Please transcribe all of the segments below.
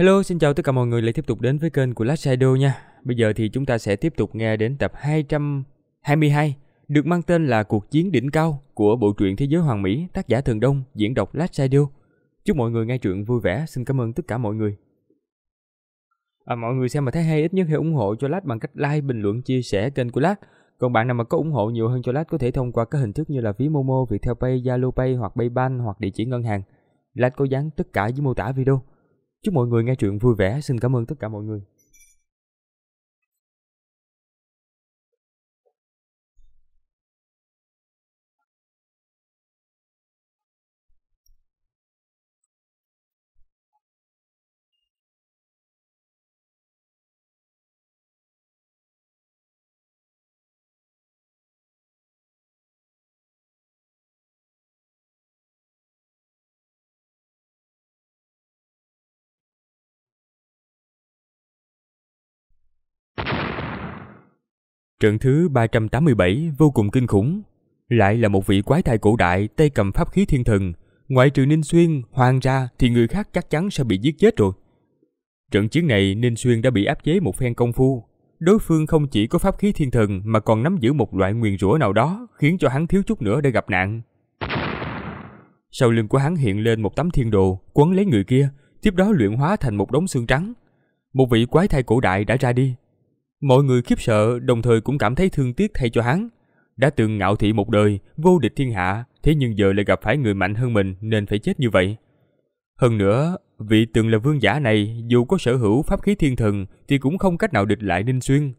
Hello, xin chào tất cả mọi người lại tiếp tục đến với kênh của Last Shadow nha. Bây giờ thì chúng ta sẽ tiếp tục nghe đến tập 222 được mang tên là Cuộc chiến đỉnh cao của bộ truyện Thế giới Hoàng Mỹ, tác giả thường Đông, diễn đọc Last Shadow. Chúc mọi người nghe truyện vui vẻ, xin cảm ơn tất cả mọi người. À, mọi người xem mà thấy hay ít nhất hãy ủng hộ cho Last bằng cách like, bình luận, chia sẻ kênh của Last. Còn bạn nào mà có ủng hộ nhiều hơn cho Last có thể thông qua các hình thức như là ví Momo, Viettel Pay, Zalo Pay hoặc Paypal hoặc địa chỉ ngân hàng. Last có dán tất cả dưới mô tả video. Chúc mọi người nghe chuyện vui vẻ. Xin cảm ơn tất cả mọi người. Trận thứ 387 vô cùng kinh khủng, lại là một vị quái thai cổ đại tay cầm pháp khí thiên thần, ngoại trừ Ninh Xuyên, Hoàng ra thì người khác chắc chắn sẽ bị giết chết rồi. Trận chiến này Ninh Xuyên đã bị áp chế một phen công phu, đối phương không chỉ có pháp khí thiên thần mà còn nắm giữ một loại nguyền rủa nào đó khiến cho hắn thiếu chút nữa để gặp nạn. Sau lưng của hắn hiện lên một tấm thiên đồ quấn lấy người kia, tiếp đó luyện hóa thành một đống xương trắng. Một vị quái thai cổ đại đã ra đi, Mọi người khiếp sợ đồng thời cũng cảm thấy thương tiếc thay cho hắn. Đã từng ngạo thị một đời, vô địch thiên hạ, thế nhưng giờ lại gặp phải người mạnh hơn mình nên phải chết như vậy. Hơn nữa, vị từng là vương giả này dù có sở hữu pháp khí thiên thần thì cũng không cách nào địch lại Ninh Xuyên.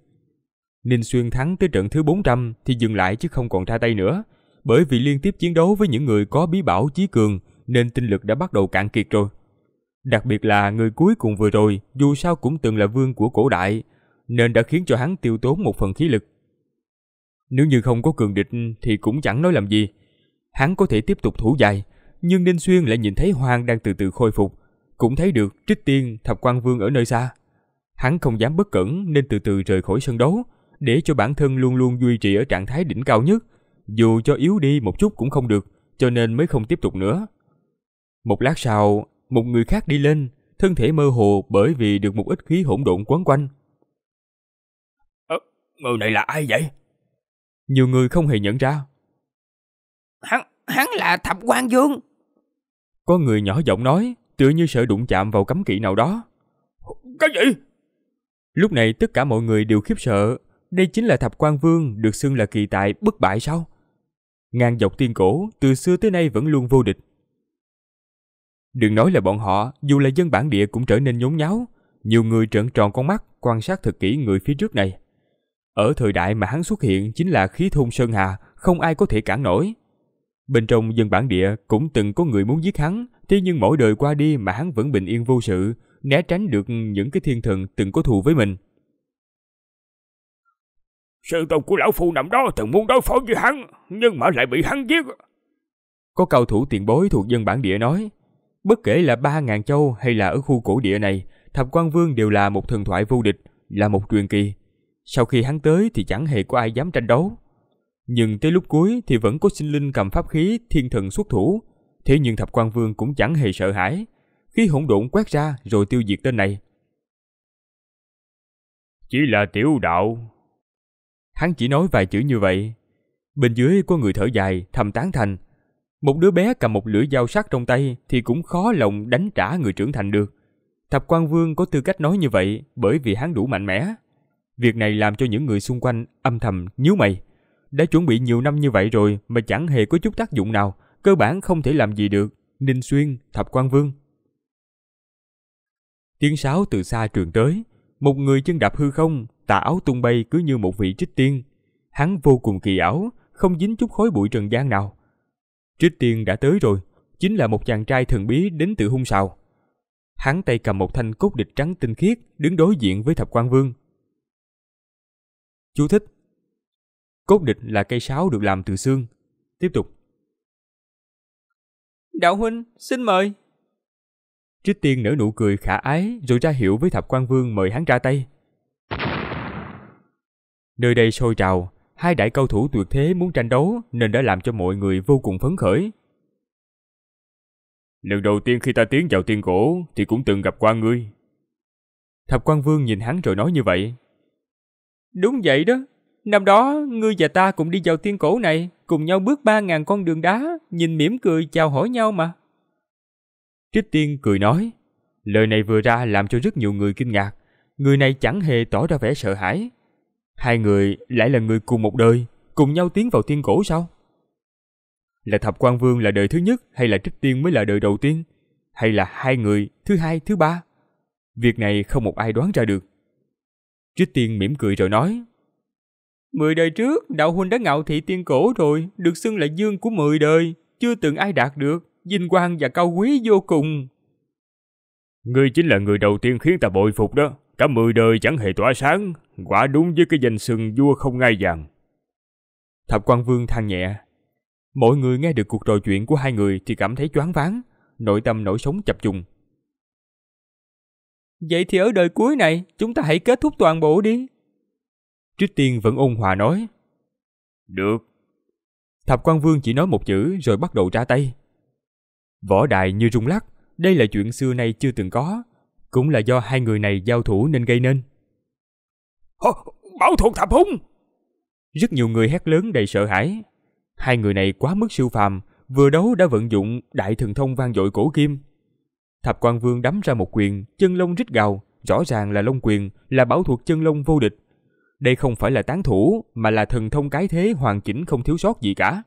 Ninh Xuyên thắng tới trận thứ 400 thì dừng lại chứ không còn ra tay nữa, bởi vì liên tiếp chiến đấu với những người có bí bảo chí cường nên tinh lực đã bắt đầu cạn kiệt rồi. Đặc biệt là người cuối cùng vừa rồi, dù sao cũng từng là vương của cổ đại, nên đã khiến cho hắn tiêu tốn một phần khí lực. Nếu như không có cường địch thì cũng chẳng nói làm gì. Hắn có thể tiếp tục thủ dài, nhưng Ninh Xuyên lại nhìn thấy Hoàng đang từ từ khôi phục, cũng thấy được Trích Tiên Thập Quan Vương ở nơi xa. Hắn không dám bất cẩn nên từ từ rời khỏi sân đấu, để cho bản thân luôn luôn duy trì ở trạng thái đỉnh cao nhất, dù cho yếu đi một chút cũng không được, cho nên mới không tiếp tục nữa. Một lát sau, một người khác đi lên, thân thể mơ hồ bởi vì được một ít khí hỗn độn quấn quanh. Người này là ai vậy? Nhiều người không hề nhận ra. Hắn, hắn là Thập quan Vương. Có người nhỏ giọng nói, tựa như sợ đụng chạm vào cấm kỵ nào đó. Cái gì? Lúc này tất cả mọi người đều khiếp sợ, đây chính là Thập quan Vương được xưng là kỳ tài bất bại sao? Ngang dọc tiên cổ, từ xưa tới nay vẫn luôn vô địch. Đừng nói là bọn họ, dù là dân bản địa cũng trở nên nhốn nháo, nhiều người trợn tròn con mắt quan sát thật kỹ người phía trước này. Ở thời đại mà hắn xuất hiện chính là khí thôn Sơn Hà, không ai có thể cản nổi. Bên trong dân bản địa cũng từng có người muốn giết hắn, thế nhưng mỗi đời qua đi mà hắn vẫn bình yên vô sự, né tránh được những cái thiên thần từng có thù với mình. Sư tôn của lão phu nằm đó từng muốn đối phó với hắn, nhưng mà lại bị hắn giết. Có cao thủ tiền bối thuộc dân bản địa nói, bất kể là ba ngàn châu hay là ở khu cổ địa này, Thập Quan Vương đều là một thần thoại vô địch, là một truyền kỳ. Sau khi hắn tới thì chẳng hề có ai dám tranh đấu. Nhưng tới lúc cuối thì vẫn có sinh linh cầm pháp khí thiên thần xuất thủ. Thế nhưng thập quan vương cũng chẳng hề sợ hãi. Khi hỗn độn quét ra rồi tiêu diệt tên này. Chỉ là tiểu đạo. Hắn chỉ nói vài chữ như vậy. Bên dưới có người thở dài, thầm tán thành. Một đứa bé cầm một lưỡi dao sắc trong tay thì cũng khó lòng đánh trả người trưởng thành được. Thập quan vương có tư cách nói như vậy bởi vì hắn đủ mạnh mẽ. Việc này làm cho những người xung quanh âm thầm nhíu mày. Đã chuẩn bị nhiều năm như vậy rồi mà chẳng hề có chút tác dụng nào, cơ bản không thể làm gì được. Ninh Xuyên, Thập Quan Vương. Tiếng sáo từ xa truyền tới, một người chân đạp hư không, tà áo tung bay cứ như một vị trích tiên. Hắn vô cùng kỳ ảo, không dính chút khói bụi trần gian nào. Trích tiên đã tới rồi, chính là một chàng trai thần bí đến từ hung sào. Hắn tay cầm một thanh cốt địch trắng tinh khiết, đứng đối diện với Thập Quan Vương. Chú thích. Cốt địch là cây sáo được làm từ xương. Tiếp tục. Đạo huynh, xin mời. Trích Tiên nở nụ cười khả ái rồi ra hiệu với Thập quan Vương mời hắn ra tay. Nơi đây sôi trào, hai đại cao thủ tuyệt thế muốn tranh đấu nên đã làm cho mọi người vô cùng phấn khởi. Lần đầu tiên khi ta tiến vào tiên cổ thì cũng từng gặp qua ngươi. Thập quan Vương nhìn hắn rồi nói như vậy. Đúng vậy đó. Năm đó, ngươi và ta cũng đi vào tiên cổ này, cùng nhau bước ba ngàn con đường đá, nhìn mỉm cười chào hỏi nhau mà. Trích Tiên cười nói, lời này vừa ra làm cho rất nhiều người kinh ngạc. Người này chẳng hề tỏ ra vẻ sợ hãi. Hai người lại là người cùng một đời, cùng nhau tiến vào tiên cổ sao? Là Thập quan Vương là đời thứ nhất hay là Trích Tiên mới là đời đầu tiên? Hay là hai người, thứ hai, thứ ba? Việc này không một ai đoán ra được. Trích Tiên mỉm cười rồi nói. Mười đời trước, đạo huynh đã ngạo thị tiên cổ rồi, được xưng là dương của mười đời, chưa từng ai đạt được, vinh quang và cao quý vô cùng. Ngươi chính là người đầu tiên khiến ta bội phục đó, cả mười đời chẳng hề tỏa sáng, quả đúng với cái danh sừng vua không ngai vàng. Thập quan vương than nhẹ. Mọi người nghe được cuộc trò chuyện của hai người thì cảm thấy choáng váng, nội tâm nổi sống chập trùng. Vậy thì ở đời cuối này, chúng ta hãy kết thúc toàn bộ đi. Trích Tiên vẫn ôn hòa nói. Được. Thập quan Vương chỉ nói một chữ rồi bắt đầu ra tay. Võ đài như rung lắc, đây là chuyện xưa nay chưa từng có. Cũng là do hai người này giao thủ nên gây nên. Hô, bảo thuộc thập hung! Rất nhiều người hét lớn đầy sợ hãi. Hai người này quá mức siêu phàm, vừa đấu đã vận dụng đại thần thông vang dội cổ kim Thập Quan Vương đấm ra một quyền, chân lông rít gào, rõ ràng là lông quyền, là bảo thuật chân lông vô địch. Đây không phải là tán thủ, mà là thần thông cái thế hoàn chỉnh không thiếu sót gì cả.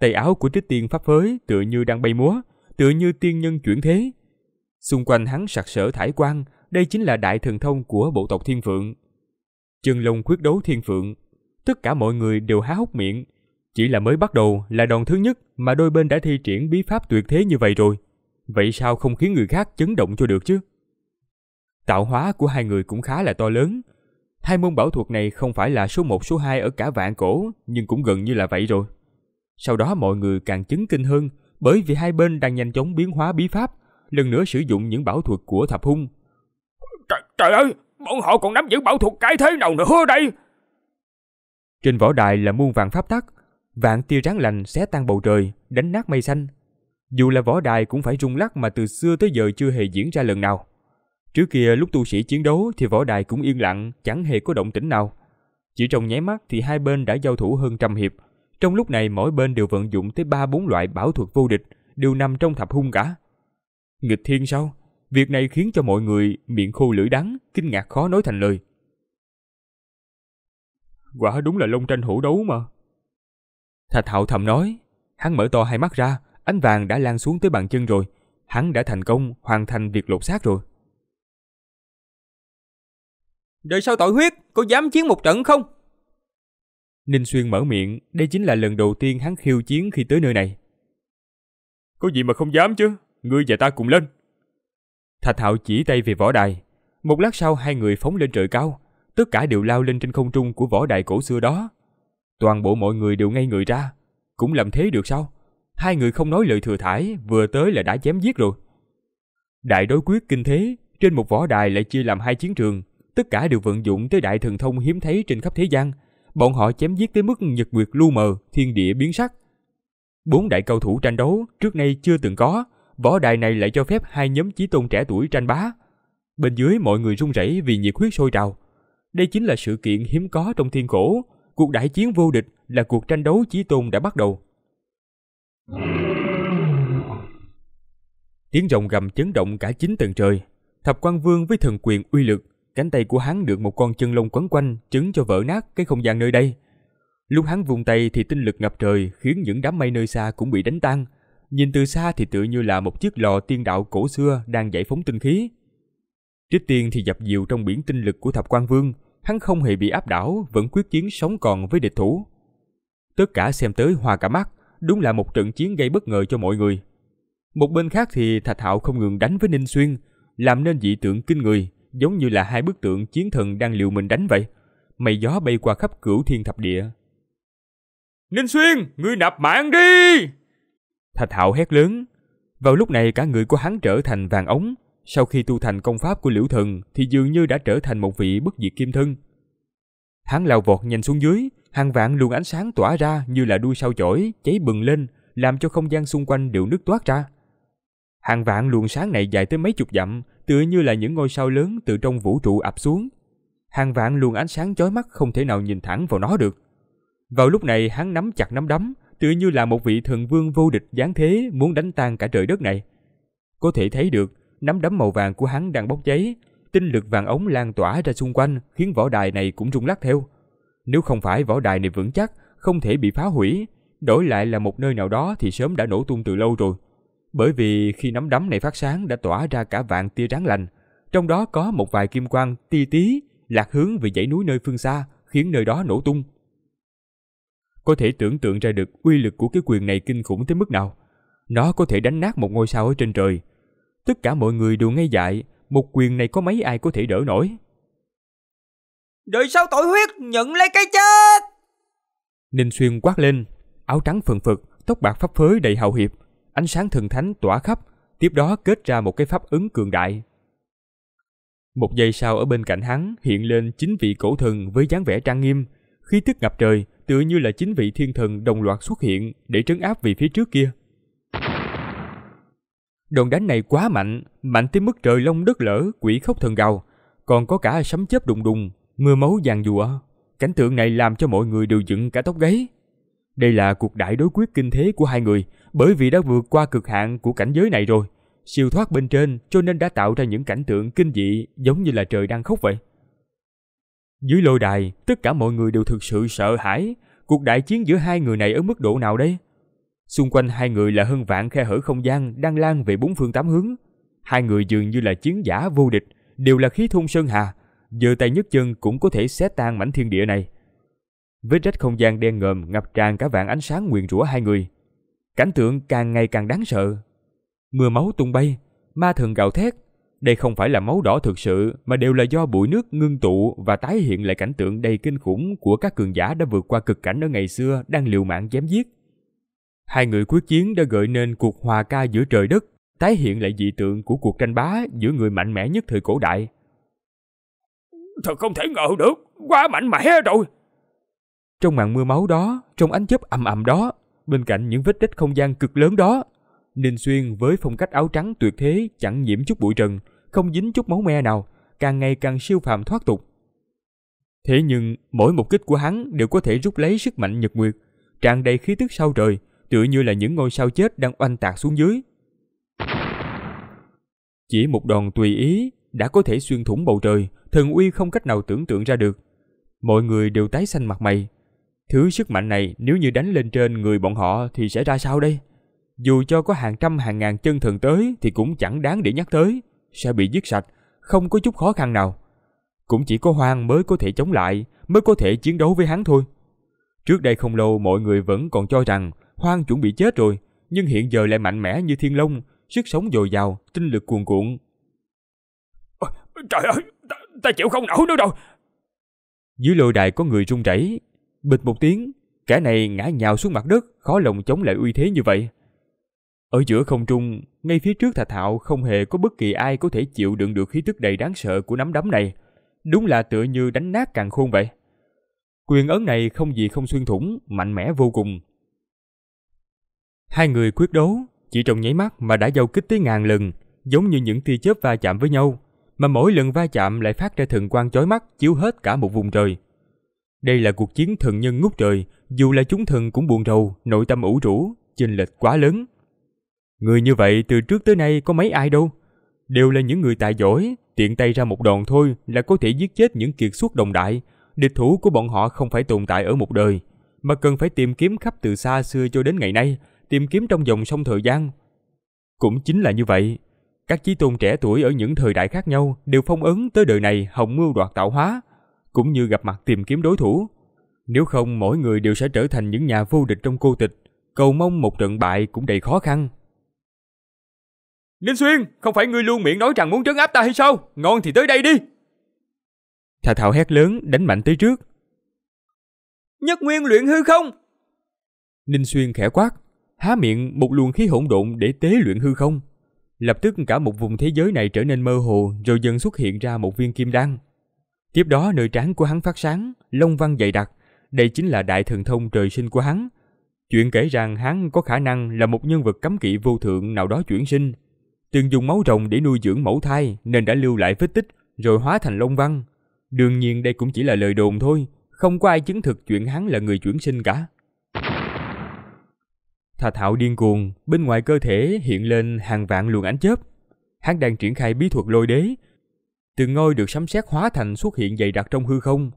Tay áo của Trích Tiên pháp phới tựa như đang bay múa, tựa như tiên nhân chuyển thế. Xung quanh hắn sặc sỡ thải quang, đây chính là đại thần thông của bộ tộc Thiên Phượng. Chân lông quyết đấu Thiên Phượng, tất cả mọi người đều há hốc miệng. Chỉ là mới bắt đầu là đòn thứ nhất mà đôi bên đã thi triển bí pháp tuyệt thế như vậy rồi. Vậy sao không khiến người khác chấn động cho được chứ? Tạo hóa của hai người cũng khá là to lớn. Hai môn bảo thuật này không phải là số 1 số 2 ở cả vạn cổ, nhưng cũng gần như là vậy rồi. Sau đó mọi người càng chấn kinh hơn, bởi vì hai bên đang nhanh chóng biến hóa bí pháp, lần nữa sử dụng những bảo thuật của thập hung. Trời, trời ơi, bọn họ còn nắm giữ bảo thuật cái thế nào nữa đây? Trên võ đài là muôn vàng pháp tắc, vạn tia ráng lành xé tan bầu trời, đánh nát mây xanh, dù là võ đài cũng phải rung lắc mà từ xưa tới giờ chưa hề diễn ra lần nào. Trước kia lúc tu sĩ chiến đấu thì võ đài cũng yên lặng, chẳng hề có động tĩnh nào. Chỉ trong nháy mắt thì hai bên đã giao thủ hơn trăm hiệp. Trong lúc này mỗi bên đều vận dụng tới ba bốn loại bảo thuật vô địch, đều nằm trong thập hung cả. Nghịch thiên sao? Việc này khiến cho mọi người miệng khô lưỡi đắng, kinh ngạc khó nói thành lời. Quả đúng là lông tranh hổ đấu mà. Thạch Hạo thầm nói, hắn mở to hai mắt ra, Ánh vàng đã lan xuống tới bàn chân rồi, hắn đã thành công hoàn thành việc lột xác rồi. Đời sau tội huyết, có dám chiến một trận không? Ninh Xuyên mở miệng, đây chính là lần đầu tiên hắn khiêu chiến khi tới nơi này. Có gì mà không dám chứ, ngươi và ta cùng lên. Thạch Hạo chỉ tay về võ đài. Một lát sau hai người phóng lên trời cao, tất cả đều lao lên trên không trung của võ đài cổ xưa đó. Toàn bộ mọi người đều ngây người ra, cũng làm thế được sao? hai người không nói lời thừa thải, vừa tới là đã chém giết rồi. Đại đối quyết kinh thế, trên một võ đài lại chia làm hai chiến trường, tất cả đều vận dụng tới đại thần thông hiếm thấy trên khắp thế gian. Bọn họ chém giết tới mức nhật nguyệt lu mờ, thiên địa biến sắc. Bốn đại cao thủ tranh đấu trước nay chưa từng có, võ đài này lại cho phép hai nhóm chí tôn trẻ tuổi tranh bá. Bên dưới mọi người run rẩy vì nhiệt huyết sôi trào. Đây chính là sự kiện hiếm có trong thiên cổ, cuộc đại chiến vô địch là cuộc tranh đấu chí tôn đã bắt đầu. Tiếng rồng gầm chấn động cả chín tầng trời. Thập quan vương với thần quyền uy lực, cánh tay của hắn được một con chân lông quấn quanh, chứng cho vỡ nát cái không gian nơi đây. Lúc hắn vung tay thì tinh lực ngập trời khiến những đám mây nơi xa cũng bị đánh tan. Nhìn từ xa thì tựa như là một chiếc lò tiên đạo cổ xưa đang giải phóng tinh khí. Trích tiên thì dập dìu trong biển tinh lực của thập quan vương, hắn không hề bị áp đảo, vẫn quyết chiến sống còn với địch thủ. Tất cả xem tới hoa cả mắt, đúng là một trận chiến gây bất ngờ cho mọi người. Một bên khác thì Thạch Hạo không ngừng đánh với Ninh Xuyên, làm nên dị tượng kinh người, giống như là hai bức tượng chiến thần đang liều mình đánh vậy. Mây gió bay qua khắp cửu thiên thập địa. Ninh Xuyên, ngươi nạp mạng đi! Thạch Hạo hét lớn. Vào lúc này cả người của hắn trở thành vàng ống. Sau khi tu thành công pháp của Liễu Thần thì dường như đã trở thành một vị bất diệt kim thân. Hắn lao vọt nhanh xuống dưới, hàng vạn luồng ánh sáng tỏa ra như là đuôi sao chổi cháy bừng lên, làm cho không gian xung quanh đều nứt toát ra. Hàng vạn luồng sáng này dài tới mấy chục dặm, tựa như là những ngôi sao lớn từ trong vũ trụ ập xuống. Hàng vạn luồng ánh sáng chói mắt không thể nào nhìn thẳng vào nó được. Vào lúc này hắn nắm chặt nắm đấm, tựa như là một vị thần vương vô địch giáng thế muốn đánh tan cả trời đất này. Có thể thấy được, nắm đấm màu vàng của hắn đang bốc cháy, tinh lực vàng ống lan tỏa ra xung quanh khiến võ đài này cũng rung lắc theo. Nếu không phải võ đài này vững chắc, không thể bị phá hủy, đổi lại là một nơi nào đó thì sớm đã nổ tung từ lâu rồi. Bởi vì khi nắm đấm này phát sáng đã tỏa ra cả vạn tia ráng lành, trong đó có một vài kim quang ti tí lạc hướng về dãy núi nơi phương xa, khiến nơi đó nổ tung. Có thể tưởng tượng ra được uy lực của cái quyền này kinh khủng tới mức nào. Nó có thể đánh nát một ngôi sao ở trên trời. Tất cả mọi người đều ngây dại, một quyền này có mấy ai có thể đỡ nổi. Đợi sau tội huyết nhận lấy cái chết Ninh Xuyên quát lên Áo trắng phần phật Tóc bạc pháp phới đầy hào hiệp Ánh sáng thần thánh tỏa khắp Tiếp đó kết ra một cái pháp ứng cường đại Một giây sau ở bên cạnh hắn Hiện lên chín vị cổ thần với dáng vẻ trang nghiêm Khí tức ngập trời Tựa như là chín vị thiên thần đồng loạt xuất hiện Để trấn áp vị phía trước kia Đòn đánh này quá mạnh, mạnh tới mức trời long đất lở, quỷ khóc thần gào, còn có cả sấm chớp đùng đùng, mưa máu giàn giụa, cảnh tượng này làm cho mọi người đều dựng cả tóc gáy. Đây là cuộc đại đối quyết kinh thế của hai người, bởi vì đã vượt qua cực hạn của cảnh giới này rồi, siêu thoát bên trên cho nên đã tạo ra những cảnh tượng kinh dị giống như là trời đang khóc vậy. Dưới lôi đài, tất cả mọi người đều thực sự sợ hãi, cuộc đại chiến giữa hai người này ở mức độ nào đây? Xung quanh hai người là hơn vạn khe hở không gian đang lan về bốn phương tám hướng. Hai người dường như là chiến giả vô địch, đều là khí thôn sơn hà, giờ tay nhấc chân cũng có thể xé tan mảnh thiên địa này. Vết rách không gian đen ngòm ngập tràn cả vạn ánh sáng nguyền rủa hai người. Cảnh tượng càng ngày càng đáng sợ. Mưa máu tung bay, ma thần gào thét. Đây không phải là máu đỏ thực sự mà đều là do bụi nước ngưng tụ và tái hiện lại cảnh tượng đầy kinh khủng của các cường giả đã vượt qua cực cảnh ở ngày xưa đang liều mạng chém giết. Hai người quyết chiến đã gợi nên cuộc hòa ca giữa trời đất, tái hiện lại dị tượng của cuộc tranh bá giữa người mạnh mẽ nhất thời cổ đại Thật không thể ngờ được, quá mạnh mẽ rồi. Trong màn mưa máu đó, trong ánh chớp ầm ầm đó, bên cạnh những vết rách không gian cực lớn đó, Ninh Xuyên với phong cách áo trắng tuyệt thế chẳng nhiễm chút bụi trần, không dính chút máu me nào, càng ngày càng siêu phàm thoát tục. Thế nhưng, mỗi một kích của hắn đều có thể rút lấy sức mạnh nhật nguyệt, tràn đầy khí tức sao trời, tựa như là những ngôi sao chết đang oanh tạc xuống dưới. Chỉ một đòn tùy ý đã có thể xuyên thủng bầu trời, Thần uy không cách nào tưởng tượng ra được. Mọi người đều tái xanh mặt mày. Thứ sức mạnh này nếu như đánh lên trên người bọn họ thì sẽ ra sao đây? Dù cho có hàng trăm hàng ngàn chân thần tới thì cũng chẳng đáng để nhắc tới. Sẽ bị giết sạch, không có chút khó khăn nào. Cũng chỉ có hoang mới có thể chống lại, mới có thể chiến đấu với hắn thôi. Trước đây không lâu mọi người vẫn còn cho rằng hoang chuẩn bị chết rồi, nhưng hiện giờ lại mạnh mẽ như thiên long, sức sống dồi dào, tinh lực cuồn cuộn. trời ơi, ta chịu không nổi nữa đâu. Dưới lôi đài có người run rẩy, bịch một tiếng, kẻ này ngã nhào xuống mặt đất, khó lòng chống lại uy thế như vậy. Ở giữa không trung, ngay phía trước Thạch thạo không hề có bất kỳ ai có thể chịu đựng được khí tức đầy đáng sợ của nắm đấm này, đúng là tựa như đánh nát càng khôn vậy. Quyền ấn này không gì không xuyên thủng, mạnh mẽ vô cùng. Hai người quyết đấu, chỉ trong nháy mắt mà đã giao kích tới ngàn lần, giống như những tia chớp va chạm với nhau mà mỗi lần va chạm lại phát ra thần quang chói mắt chiếu hết cả một vùng trời. Đây là cuộc chiến thần nhân ngút trời, dù là chúng thần cũng buồn rầu, nội tâm ủ rũ, chênh lệch quá lớn. Người như vậy từ trước tới nay có mấy ai đâu, đều là những người tài giỏi, tiện tay ra một đòn thôi là có thể giết chết những kiệt xuất đồng đại. Địch thủ của bọn họ không phải tồn tại ở một đời, mà cần phải tìm kiếm khắp từ xa xưa cho đến ngày nay, tìm kiếm trong dòng sông thời gian. Cũng chính là như vậy, các chí tôn trẻ tuổi ở những thời đại khác nhau đều phong ấn tới đời này hồng mưu đoạt tạo hóa, cũng như gặp mặt tìm kiếm đối thủ. Nếu không mỗi người đều sẽ trở thành những nhà vô địch trong cô tịch, cầu mong một trận bại cũng đầy khó khăn. Ninh Xuyên, không phải ngươi luôn miệng nói rằng muốn trấn áp ta hay sao? Ngon thì tới đây đi. Thà Thảo hét lớn, đánh mạnh tới trước. Nhất nguyên luyện hư không? Ninh Xuyên khẽ quát, há miệng một luồng khí hỗn độn để tế luyện hư không. Lập tức cả một vùng thế giới này trở nên mơ hồ rồi dần xuất hiện ra một viên kim đan. Tiếp đó nơi trán của hắn phát sáng, lông văn dày đặc, đây chính là đại thần thông trời sinh của hắn. Chuyện kể rằng hắn có khả năng là một nhân vật cấm kỵ vô thượng nào đó chuyển sinh, từng dùng máu rồng để nuôi dưỡng mẫu thai nên đã lưu lại vết tích rồi hóa thành lông văn. Đương nhiên đây cũng chỉ là lời đồn thôi, không có ai chứng thực chuyện hắn là người chuyển sinh cả. Thà thạo điên cuồng, bên ngoài cơ thể hiện lên hàng vạn luồng ánh chớp. Hắn đang triển khai bí thuật lôi đế. Từng ngôi được sấm sét hóa thành xuất hiện dày đặc trong hư không.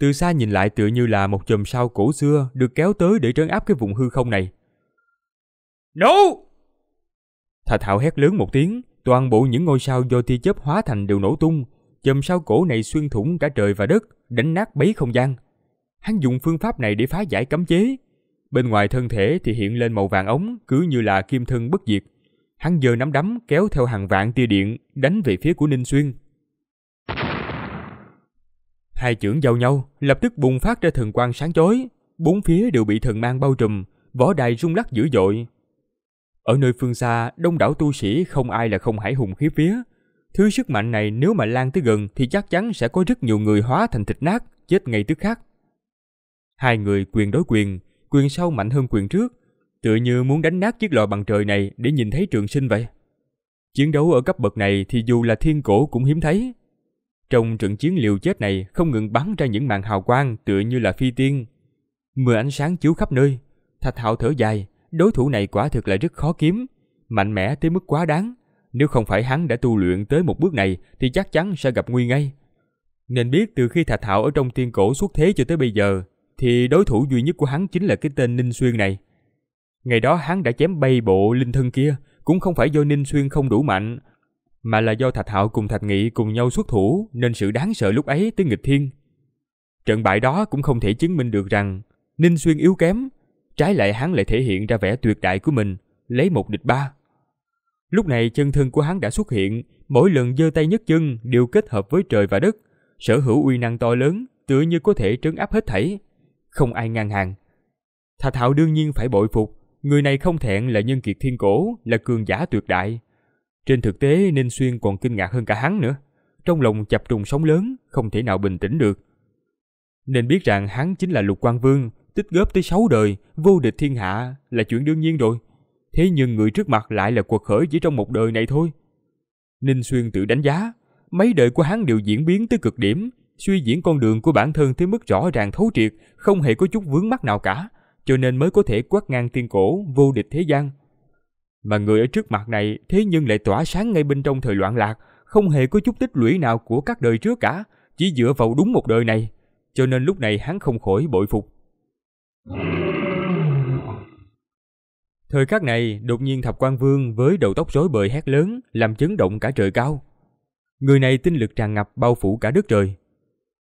Từ xa nhìn lại tựa như là một chùm sao cổ xưa được kéo tới để trấn áp cái vùng hư không này. Nổ! No! Thà thạo hét lớn một tiếng, toàn bộ những ngôi sao do tia chớp hóa thành đều nổ tung. Chùm sao cổ này xuyên thủng cả trời và đất, đánh nát bấy không gian. Hắn dùng phương pháp này để phá giải cấm chế, Bên ngoài thân thể thì hiện lên màu vàng ống, cứ như là kim thân bất diệt. Hắn giờ nắm đấm kéo theo hàng vạn tia điện, đánh về phía của Ninh Xuyên. Hai trưởng giao nhau, lập tức bùng phát ra thần quang sáng chói. Bốn phía đều bị thần mang bao trùm, võ đài rung lắc dữ dội. Ở nơi phương xa, đông đảo tu sĩ không ai là không hải hùng khí phía. Thứ sức mạnh này nếu mà lan tới gần thì chắc chắn sẽ có rất nhiều người hóa thành thịt nát, chết ngay tức khắc. Hai người quyền đối quyền, quyền sau mạnh hơn quyền trước, tựa như muốn đánh nát chiếc lò bằng trời này để nhìn thấy trường sinh vậy. Chiến đấu ở cấp bậc này thì dù là thiên cổ cũng hiếm thấy. Trong trận chiến liều chết này không ngừng bắn ra những màn hào quang tựa như là phi tiên. Mưa ánh sáng chiếu khắp nơi, thạch hạo thở dài, đối thủ này quả thực là rất khó kiếm, mạnh mẽ tới mức quá đáng. Nếu không phải hắn đã tu luyện tới một bước này thì chắc chắn sẽ gặp nguy ngay. Nên biết từ khi thạch hạo ở trong tiên cổ xuất thế cho tới bây giờ, thì đối thủ duy nhất của hắn chính là cái tên Ninh Xuyên này. Ngày đó hắn đã chém bay bộ linh thân kia, cũng không phải do Ninh Xuyên không đủ mạnh, mà là do Thạch Hạo cùng Thạch Nghị cùng nhau xuất thủ nên sự đáng sợ lúc ấy tới nghịch thiên. Trận bại đó cũng không thể chứng minh được rằng Ninh Xuyên yếu kém, trái lại hắn lại thể hiện ra vẻ tuyệt đại của mình, lấy một địch ba. Lúc này chân thân của hắn đã xuất hiện, mỗi lần giơ tay nhấc chân đều kết hợp với trời và đất, sở hữu uy năng to lớn, tựa như có thể trấn áp hết thảy, không ai ngăn hàng. thạch Thạo đương nhiên phải bội phục, người này không thẹn là nhân kiệt thiên cổ, là cường giả tuyệt đại. Trên thực tế Ninh Xuyên còn kinh ngạc hơn cả hắn nữa. Trong lòng chập trùng sóng lớn, không thể nào bình tĩnh được. Nên biết rằng hắn chính là lục quan vương, tích góp tới 6 đời, vô địch thiên hạ là chuyện đương nhiên rồi. Thế nhưng người trước mặt lại là cuộc khởi chỉ trong một đời này thôi. Ninh Xuyên tự đánh giá, mấy đời của hắn đều diễn biến tới cực điểm, suy diễn con đường của bản thân tới mức rõ ràng thấu triệt, không hề có chút vướng mắc nào cả, cho nên mới có thể quét ngang tiên cổ, vô địch thế gian. Mà người ở trước mặt này thế nhưng lại tỏa sáng ngay bên trong thời loạn lạc, không hề có chút tích lũy nào của các đời trước cả, chỉ dựa vào đúng một đời này, cho nên lúc này hắn không khỏi bội phục. Thời khắc này, đột nhiên Thập Quan Vương với đầu tóc rối bời hét lớn, làm chấn động cả trời cao. Người này tinh lực tràn ngập bao phủ cả đất trời,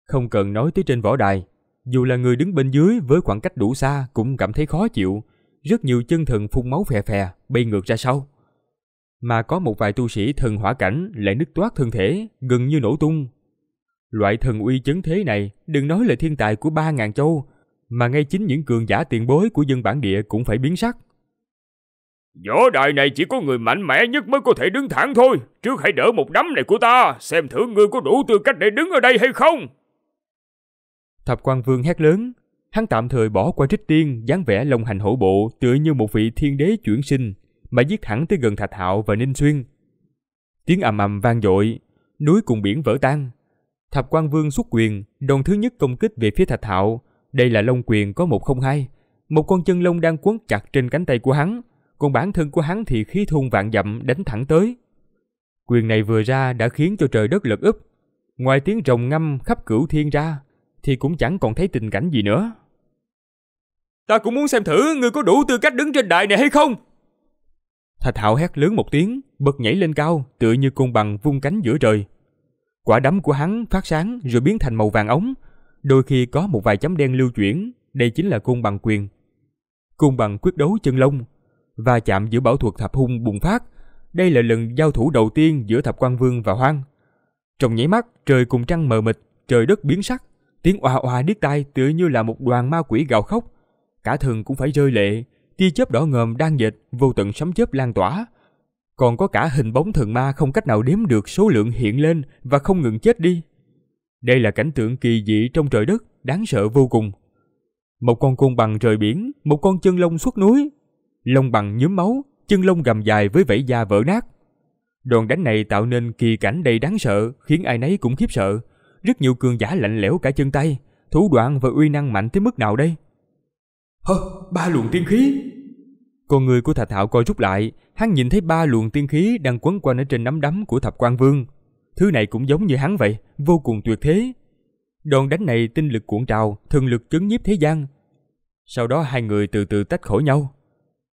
không cần nói tới trên võ đài, dù là người đứng bên dưới với khoảng cách đủ xa cũng cảm thấy khó chịu, rất nhiều chân thần phun máu phè phè, bay ngược ra sau. Mà có một vài tu sĩ thần hỏa cảnh lại nứt toát thân thể, gần như nổ tung. Loại thần uy chấn thế này, đừng nói là thiên tài của ba ngàn châu, mà ngay chính những cường giả tiền bối của dân bản địa cũng phải biến sắc. Võ đài này chỉ có người mạnh mẽ nhất mới có thể đứng thẳng thôi, trước hãy đỡ một đấm này của ta, xem thử ngươi có đủ tư cách để đứng ở đây hay không. Thập quan vương hét lớn, hắn tạm thời bỏ qua trích tiên dáng vẻ lông hành hổ bộ tựa như một vị thiên đế chuyển sinh mà giết thẳng tới gần thạch hạo và ninh xuyên tiếng ầm ầm vang dội núi cùng biển vỡ tan thập quan vương xuất quyền đòn thứ nhất công kích về phía thạch hạo đây là long quyền có một không hai một con chân lông đang quấn chặt trên cánh tay của hắn còn bản thân của hắn thì khí thun vạn dặm đánh thẳng tới quyền này vừa ra đã khiến cho trời đất lật úp ngoài tiếng rồng ngâm khắp cửu thiên ra thì cũng chẳng còn thấy tình cảnh gì nữa. Ta cũng muốn xem thử ngươi có đủ tư cách đứng trên đài này hay không. Thạch Hạo hét lớn một tiếng, bật nhảy lên cao, tựa như côn bằng vung cánh giữa trời. Quả đấm của hắn phát sáng rồi biến thành màu vàng ống, đôi khi có một vài chấm đen lưu chuyển, đây chính là côn bằng quyền. Côn bằng quyết đấu chân lông, và chạm giữa bảo thuật thập hung bùng phát, đây là lần giao thủ đầu tiên giữa thập quan vương và hoang. Trong nháy mắt, trời cùng trăng mờ mịt, trời đất biến sắc, Tiếng oà oà điếc tai tựa như là một đoàn ma quỷ gào khóc. Cả thường cũng phải rơi lệ, tia chớp đỏ ngòm đang dịch vô tận sấm chớp lan tỏa. Còn có cả hình bóng thần ma không cách nào đếm được số lượng hiện lên và không ngừng chết đi. Đây là cảnh tượng kỳ dị trong trời đất, đáng sợ vô cùng. Một con côn bằng rời biển, một con chân lông xuất núi. Lông bằng nhúm máu, chân lông gầm dài với vảy da vỡ nát. Đòn đánh này tạo nên kỳ cảnh đầy đáng sợ, khiến ai nấy cũng khiếp sợ, rất nhiều cường giả lạnh lẽo cả chân tay, thủ đoạn và uy năng mạnh tới mức nào đây? Hơ, ba luồng tiên khí. Con người của Thạch Hạo coi rút lại, hắn nhìn thấy ba luồng tiên khí đang quấn quanh ở trên nắm đấm của Thập Quan Vương. Thứ này cũng giống như hắn vậy, vô cùng tuyệt thế. Đòn đánh này tinh lực cuộn trào, thần lực chấn nhiếp thế gian. Sau đó hai người từ từ tách khỏi nhau.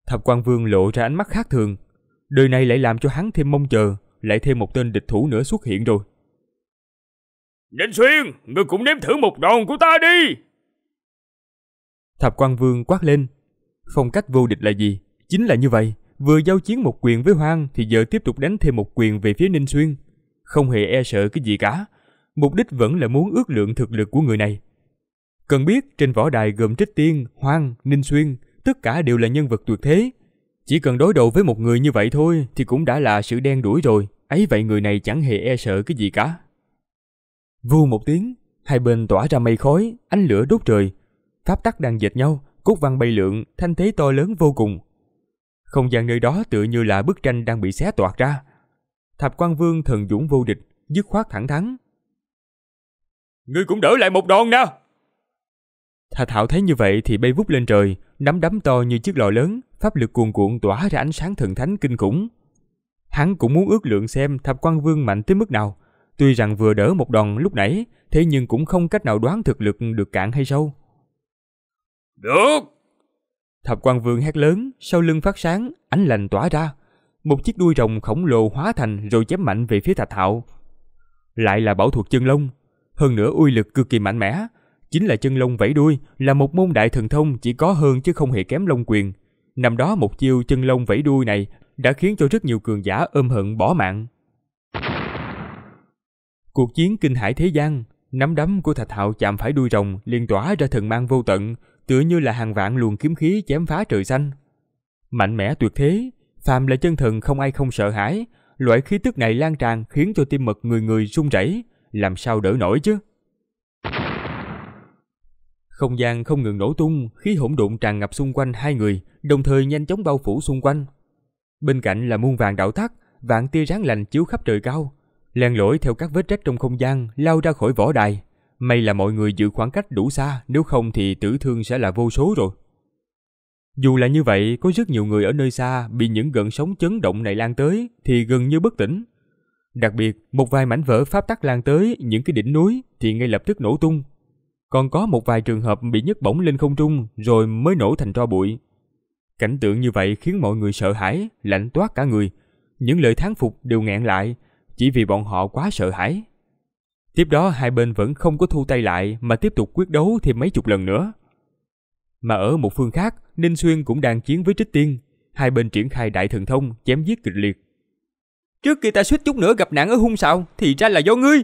Thập Quan Vương lộ ra ánh mắt khác thường. Đời này lại làm cho hắn thêm mong chờ, lại thêm một tên địch thủ nữa xuất hiện rồi. Ninh Xuyên, ngươi cũng nếm thử một đòn của ta đi! Thập Quang Vương quát lên. Phong cách vô địch là gì? Chính là như vậy. Vừa giao chiến một quyền với Hoang thì giờ tiếp tục đánh thêm một quyền về phía Ninh Xuyên. Không hề e sợ cái gì cả. Mục đích vẫn là muốn ước lượng thực lực của người này. Cần biết trên võ đài gồm Trích Tiên, Hoang, Ninh Xuyên, tất cả đều là nhân vật tuyệt thế. Chỉ cần đối đầu với một người như vậy thôi thì cũng đã là sự đen đuổi rồi. Ấy vậy người này chẳng hề e sợ cái gì cả. Vù một tiếng, hai bên tỏa ra mây khói, ánh lửa đốt trời. Pháp tắc đang dệt nhau, cốt văn bay lượn, thanh thế to lớn vô cùng. Không gian nơi đó tựa như là bức tranh đang bị xé toạc ra. Thập quan vương thần dũng vô địch, dứt khoát thẳng thắn. Ngươi cũng đỡ lại một đòn nè! Thà Thảo thấy như vậy thì bay vút lên trời, nắm đấm to như chiếc lò lớn, pháp lực cuồn cuộn tỏa ra ánh sáng thần thánh kinh khủng. Hắn cũng muốn ước lượng xem thập quan vương mạnh tới mức nào, Tuy rằng vừa đỡ một đòn lúc nãy, thế nhưng cũng không cách nào đoán thực lực được cạn hay sâu. Được! Thập quan vương hét lớn, sau lưng phát sáng, ánh lành tỏa ra. Một chiếc đuôi rồng khổng lồ hóa thành rồi chém mạnh về phía thạch hạo. Lại là bảo thuật chân lông, hơn nữa uy lực cực kỳ mạnh mẽ. Chính là chân lông vẫy đuôi, là một môn đại thần thông chỉ có hơn chứ không hề kém lông quyền. Năm đó một chiêu chân lông vẫy đuôi này đã khiến cho rất nhiều cường giả ôm hận bỏ mạng. Cuộc chiến kinh hải thế gian, nắm đấm của Thạch Hạo chạm phải đuôi rồng liền tỏa ra thần mang vô tận, tựa như là hàng vạn luồng kiếm khí chém phá trời xanh. Mạnh mẽ tuyệt thế, phàm là chân thần không ai không sợ hãi, loại khí tức này lan tràn khiến cho tim mật người người run rẩy, làm sao đỡ nổi chứ? Không gian không ngừng nổ tung, khí hỗn độn tràn ngập xung quanh hai người, đồng thời nhanh chóng bao phủ xung quanh. Bên cạnh là muôn vàng đạo thác, vạn tia ráng lành chiếu khắp trời cao, Len lỏi theo các vết rách trong không gian, lao ra khỏi võ đài. May là mọi người giữ khoảng cách đủ xa, nếu không thì tử thương sẽ là vô số rồi. Dù là như vậy, có rất nhiều người ở nơi xa bị những gợn sóng chấn động này lan tới thì gần như bất tỉnh. Đặc biệt, một vài mảnh vỡ pháp tắc lan tới những cái đỉnh núi thì ngay lập tức nổ tung. Còn có một vài trường hợp bị nhấc bổng lên không trung rồi mới nổ thành tro bụi. Cảnh tượng như vậy khiến mọi người sợ hãi, lạnh toát cả người. Những lời thán phục đều nghẹn lại, chỉ vì bọn họ quá sợ hãi. Tiếp đó hai bên vẫn không có thu tay lại mà tiếp tục quyết đấu thêm mấy chục lần nữa. Mà ở một phương khác, Ninh Xuyên cũng đang chiến với Trích Tiên. Hai bên triển khai đại thần thông chém giết kịch liệt. Trước kia ta suýt chút nữa gặp nạn ở hung xạo thì ra là do ngươi.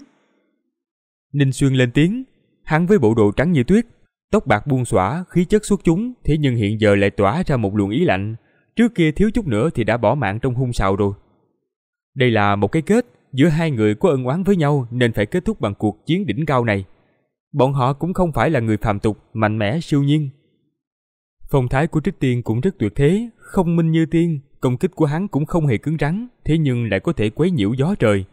Ninh Xuyên lên tiếng, hắn với bộ đồ trắng như tuyết, tóc bạc buông xõa, khí chất xuất chúng, thế nhưng hiện giờ lại tỏa ra một luồng ý lạnh. Trước kia thiếu chút nữa thì đã bỏ mạng trong hung xạo rồi. Đây là một cái kết giữa hai người có ân oán với nhau nên phải kết thúc bằng cuộc chiến đỉnh cao này. Bọn họ cũng không phải là người phàm tục, mạnh mẽ, siêu nhiên. Phong thái của Trích Tiên cũng rất tuyệt thế, không minh như tiên, công kích của hắn cũng không hề cứng rắn, thế nhưng lại có thể quấy nhiễu gió trời.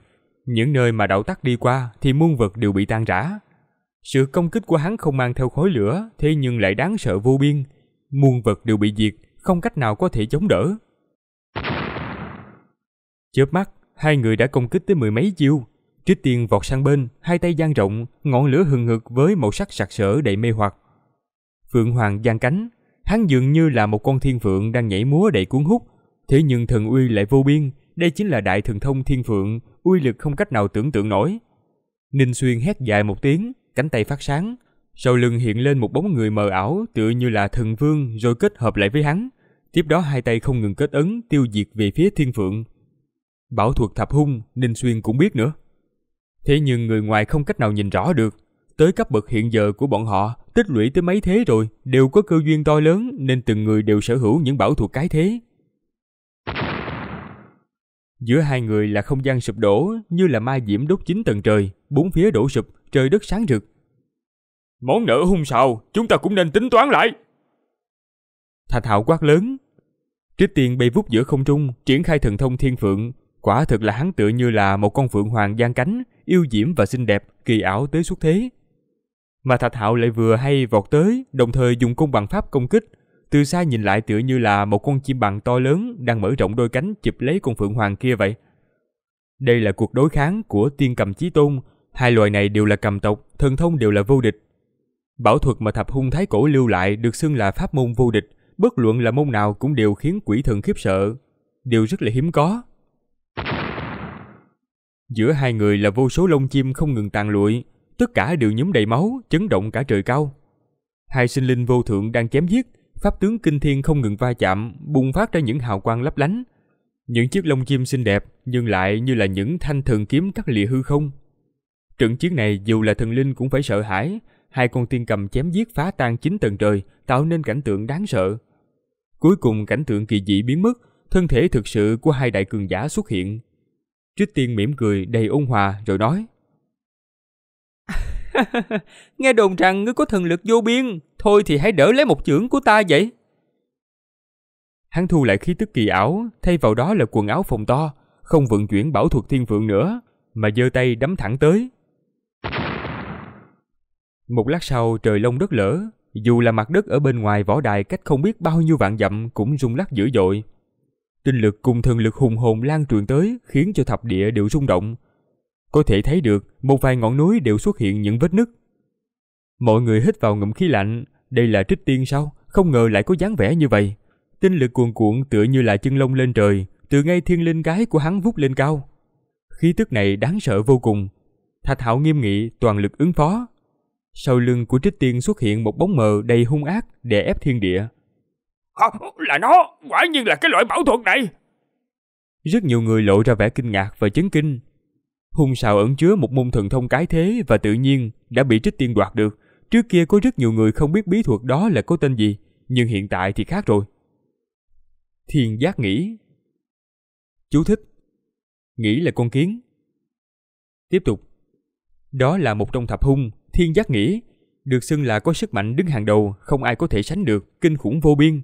Những nơi mà đạo tắc đi qua thì muôn vật đều bị tan rã. Sự công kích của hắn không mang theo khối lửa, thế nhưng lại đáng sợ vô biên. Muôn vật đều bị diệt, không cách nào có thể chống đỡ. Chớp mắt, Hai người đã công kích tới mười mấy chiêu. Trích tiên vọt sang bên, hai tay dang rộng, ngọn lửa hừng hực với màu sắc sặc sỡ đầy mê hoặc. Phượng Hoàng giang cánh, hắn dường như là một con thiên phượng đang nhảy múa đầy cuốn hút, thế nhưng thần uy lại vô biên, đây chính là đại thần thông thiên phượng, uy lực không cách nào tưởng tượng nổi. Ninh Xuyên hét dài một tiếng, cánh tay phát sáng, sau lưng hiện lên một bóng người mờ ảo tựa như là thần vương rồi kết hợp lại với hắn. Tiếp đó hai tay không ngừng kết ấn tiêu diệt về phía thiên phượng bảo thuật thập hung Ninh Xuyên cũng biết nữa. Thế nhưng người ngoài không cách nào nhìn rõ được. Tới cấp bậc hiện giờ của bọn họ, tích lũy tới mấy thế rồi, đều có cơ duyên to lớn nên từng người đều sở hữu những bảo thuật cái thế. Giữa hai người là không gian sụp đổ như là ma diễm đốt chín tầng trời, bốn phía đổ sụp, trời đất sáng rực. Món nợ hung sào, chúng ta cũng nên tính toán lại. Thạch Hạo quát lớn. Trích Tiên bay vút giữa không trung, triển khai thần thông thiên phượng, Quả thực là hắn tựa như là một con phượng hoàng gian cánh, yêu diễm và xinh đẹp, kỳ ảo tới xuất thế. Mà Thạch Hạo lại vừa hay vọt tới, đồng thời dùng công bằng pháp công kích. Từ xa nhìn lại tựa như là một con chim bằng to lớn đang mở rộng đôi cánh chụp lấy con phượng hoàng kia vậy. Đây là cuộc đối kháng của tiên cầm chí tôn, hai loài này đều là cầm tộc, thần thông đều là vô địch. Bảo thuật mà thập hung thái cổ lưu lại được xưng là pháp môn vô địch, bất luận là môn nào cũng đều khiến quỷ thần khiếp sợ. Điều rất là hiếm có. Giữa hai người là vô số lông chim không ngừng tàn lụi, tất cả đều nhúm đầy máu, chấn động cả trời cao. Hai sinh linh vô thượng đang chém giết, pháp tướng kinh thiên không ngừng va chạm, bùng phát ra những hào quang lấp lánh. Những chiếc lông chim xinh đẹp nhưng lại như là những thanh thần kiếm cắt lìa hư không. Trận chiến này dù là thần linh cũng phải sợ hãi, hai con tiên cầm chém giết phá tan chín tầng trời, tạo nên cảnh tượng đáng sợ. Cuối cùng cảnh tượng kỳ dị biến mất, thân thể thực sự của hai đại cường giả xuất hiện, trước Tiên mỉm cười đầy ôn hòa rồi nói. Nghe đồn rằng ngươi có thần lực vô biên, thôi thì hãy đỡ lấy một chưởng của ta vậy. Hắn thu lại khí tức kỳ ảo, thay vào đó là quần áo phồng to, không vận chuyển bảo thuật thiên phượng nữa, mà giơ tay đấm thẳng tới. Một lát sau trời lông đất lở, dù là mặt đất ở bên ngoài võ đài cách không biết bao nhiêu vạn dặm cũng rung lắc dữ dội. Tinh lực cùng thần lực hùng hồn lan truyền tới khiến cho thập địa đều rung động. Có thể thấy được một vài ngọn núi đều xuất hiện những vết nứt. Mọi người hít vào ngụm khí lạnh, đây là trích tiên sao, không ngờ lại có dáng vẻ như vậy. Tinh lực cuồn cuộn tựa như là chân lông lên trời, từ ngay thiên linh cái của hắn vút lên cao. Khí tức này đáng sợ vô cùng. Thạch Hạo nghiêm nghị toàn lực ứng phó. Sau lưng của Trích Tiên xuất hiện một bóng mờ đầy hung ác đè ép thiên địa. Không, là nó, quả nhiên là cái loại bảo thuật này. Rất nhiều người lộ ra vẻ kinh ngạc và chấn kinh. Hung xào ẩn chứa một môn thần thông cái thế và tự nhiên đã bị trích tiên đoạt được. Trước kia có rất nhiều người không biết bí thuật đó là có tên gì, nhưng hiện tại thì khác rồi. Thiên giác nghĩ Chú thích Nghĩ là con kiến Tiếp tục Đó là một trong thập hung, thiên giác nghĩ Được xưng là có sức mạnh đứng hàng đầu, không ai có thể sánh được, kinh khủng vô biên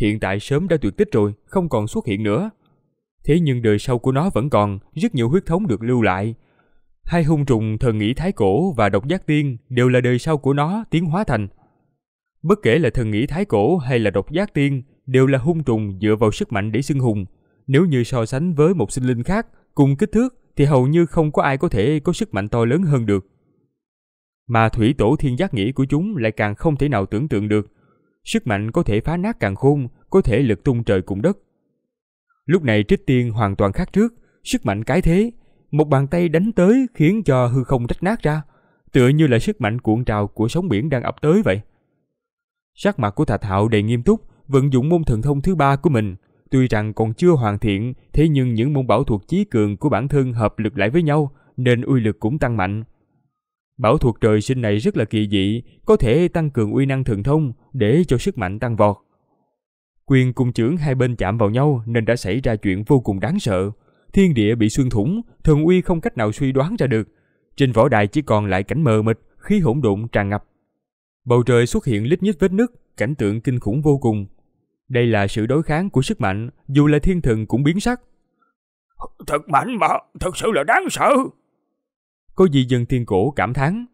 hiện tại sớm đã tuyệt tích rồi, không còn xuất hiện nữa. Thế nhưng đời sau của nó vẫn còn, rất nhiều huyết thống được lưu lại. Hai hung trùng thần nghĩ thái cổ và độc giác tiên đều là đời sau của nó tiến hóa thành. Bất kể là thần nghĩ thái cổ hay là độc giác tiên đều là hung trùng dựa vào sức mạnh để xưng hùng. Nếu như so sánh với một sinh linh khác cùng kích thước thì hầu như không có ai có thể có sức mạnh to lớn hơn được. Mà thủy tổ thiên giác nghĩ của chúng lại càng không thể nào tưởng tượng được Sức mạnh có thể phá nát càng khôn, có thể lực tung trời cùng đất. Lúc này Trích Tiên hoàn toàn khác trước, sức mạnh cái thế. Một bàn tay đánh tới khiến cho hư không rách nát ra, tựa như là sức mạnh cuộn trào của sóng biển đang ập tới vậy. Sắc mặt của Thạch Hạo đầy nghiêm túc, vận dụng môn thần thông thứ ba của mình, tuy rằng còn chưa hoàn thiện, thế nhưng những môn bảo thuộc chí cường của bản thân hợp lực lại với nhau, nên uy lực cũng tăng mạnh. Bảo thuật trời sinh này rất là kỳ dị, có thể tăng cường uy năng thần thông để cho sức mạnh tăng vọt. Quyền cùng trưởng hai bên chạm vào nhau nên đã xảy ra chuyện vô cùng đáng sợ. Thiên địa bị xuyên thủng, thần uy không cách nào suy đoán ra được. Trên võ đài chỉ còn lại cảnh mờ mịt, khí hỗn độn tràn ngập. Bầu trời xuất hiện lít nhít vết nứt, cảnh tượng kinh khủng vô cùng. Đây là sự đối kháng của sức mạnh, dù là thiên thần cũng biến sắc. Thật mạnh mà, thật sự là đáng sợ. Cô dì dần thiên cổ cảm thán.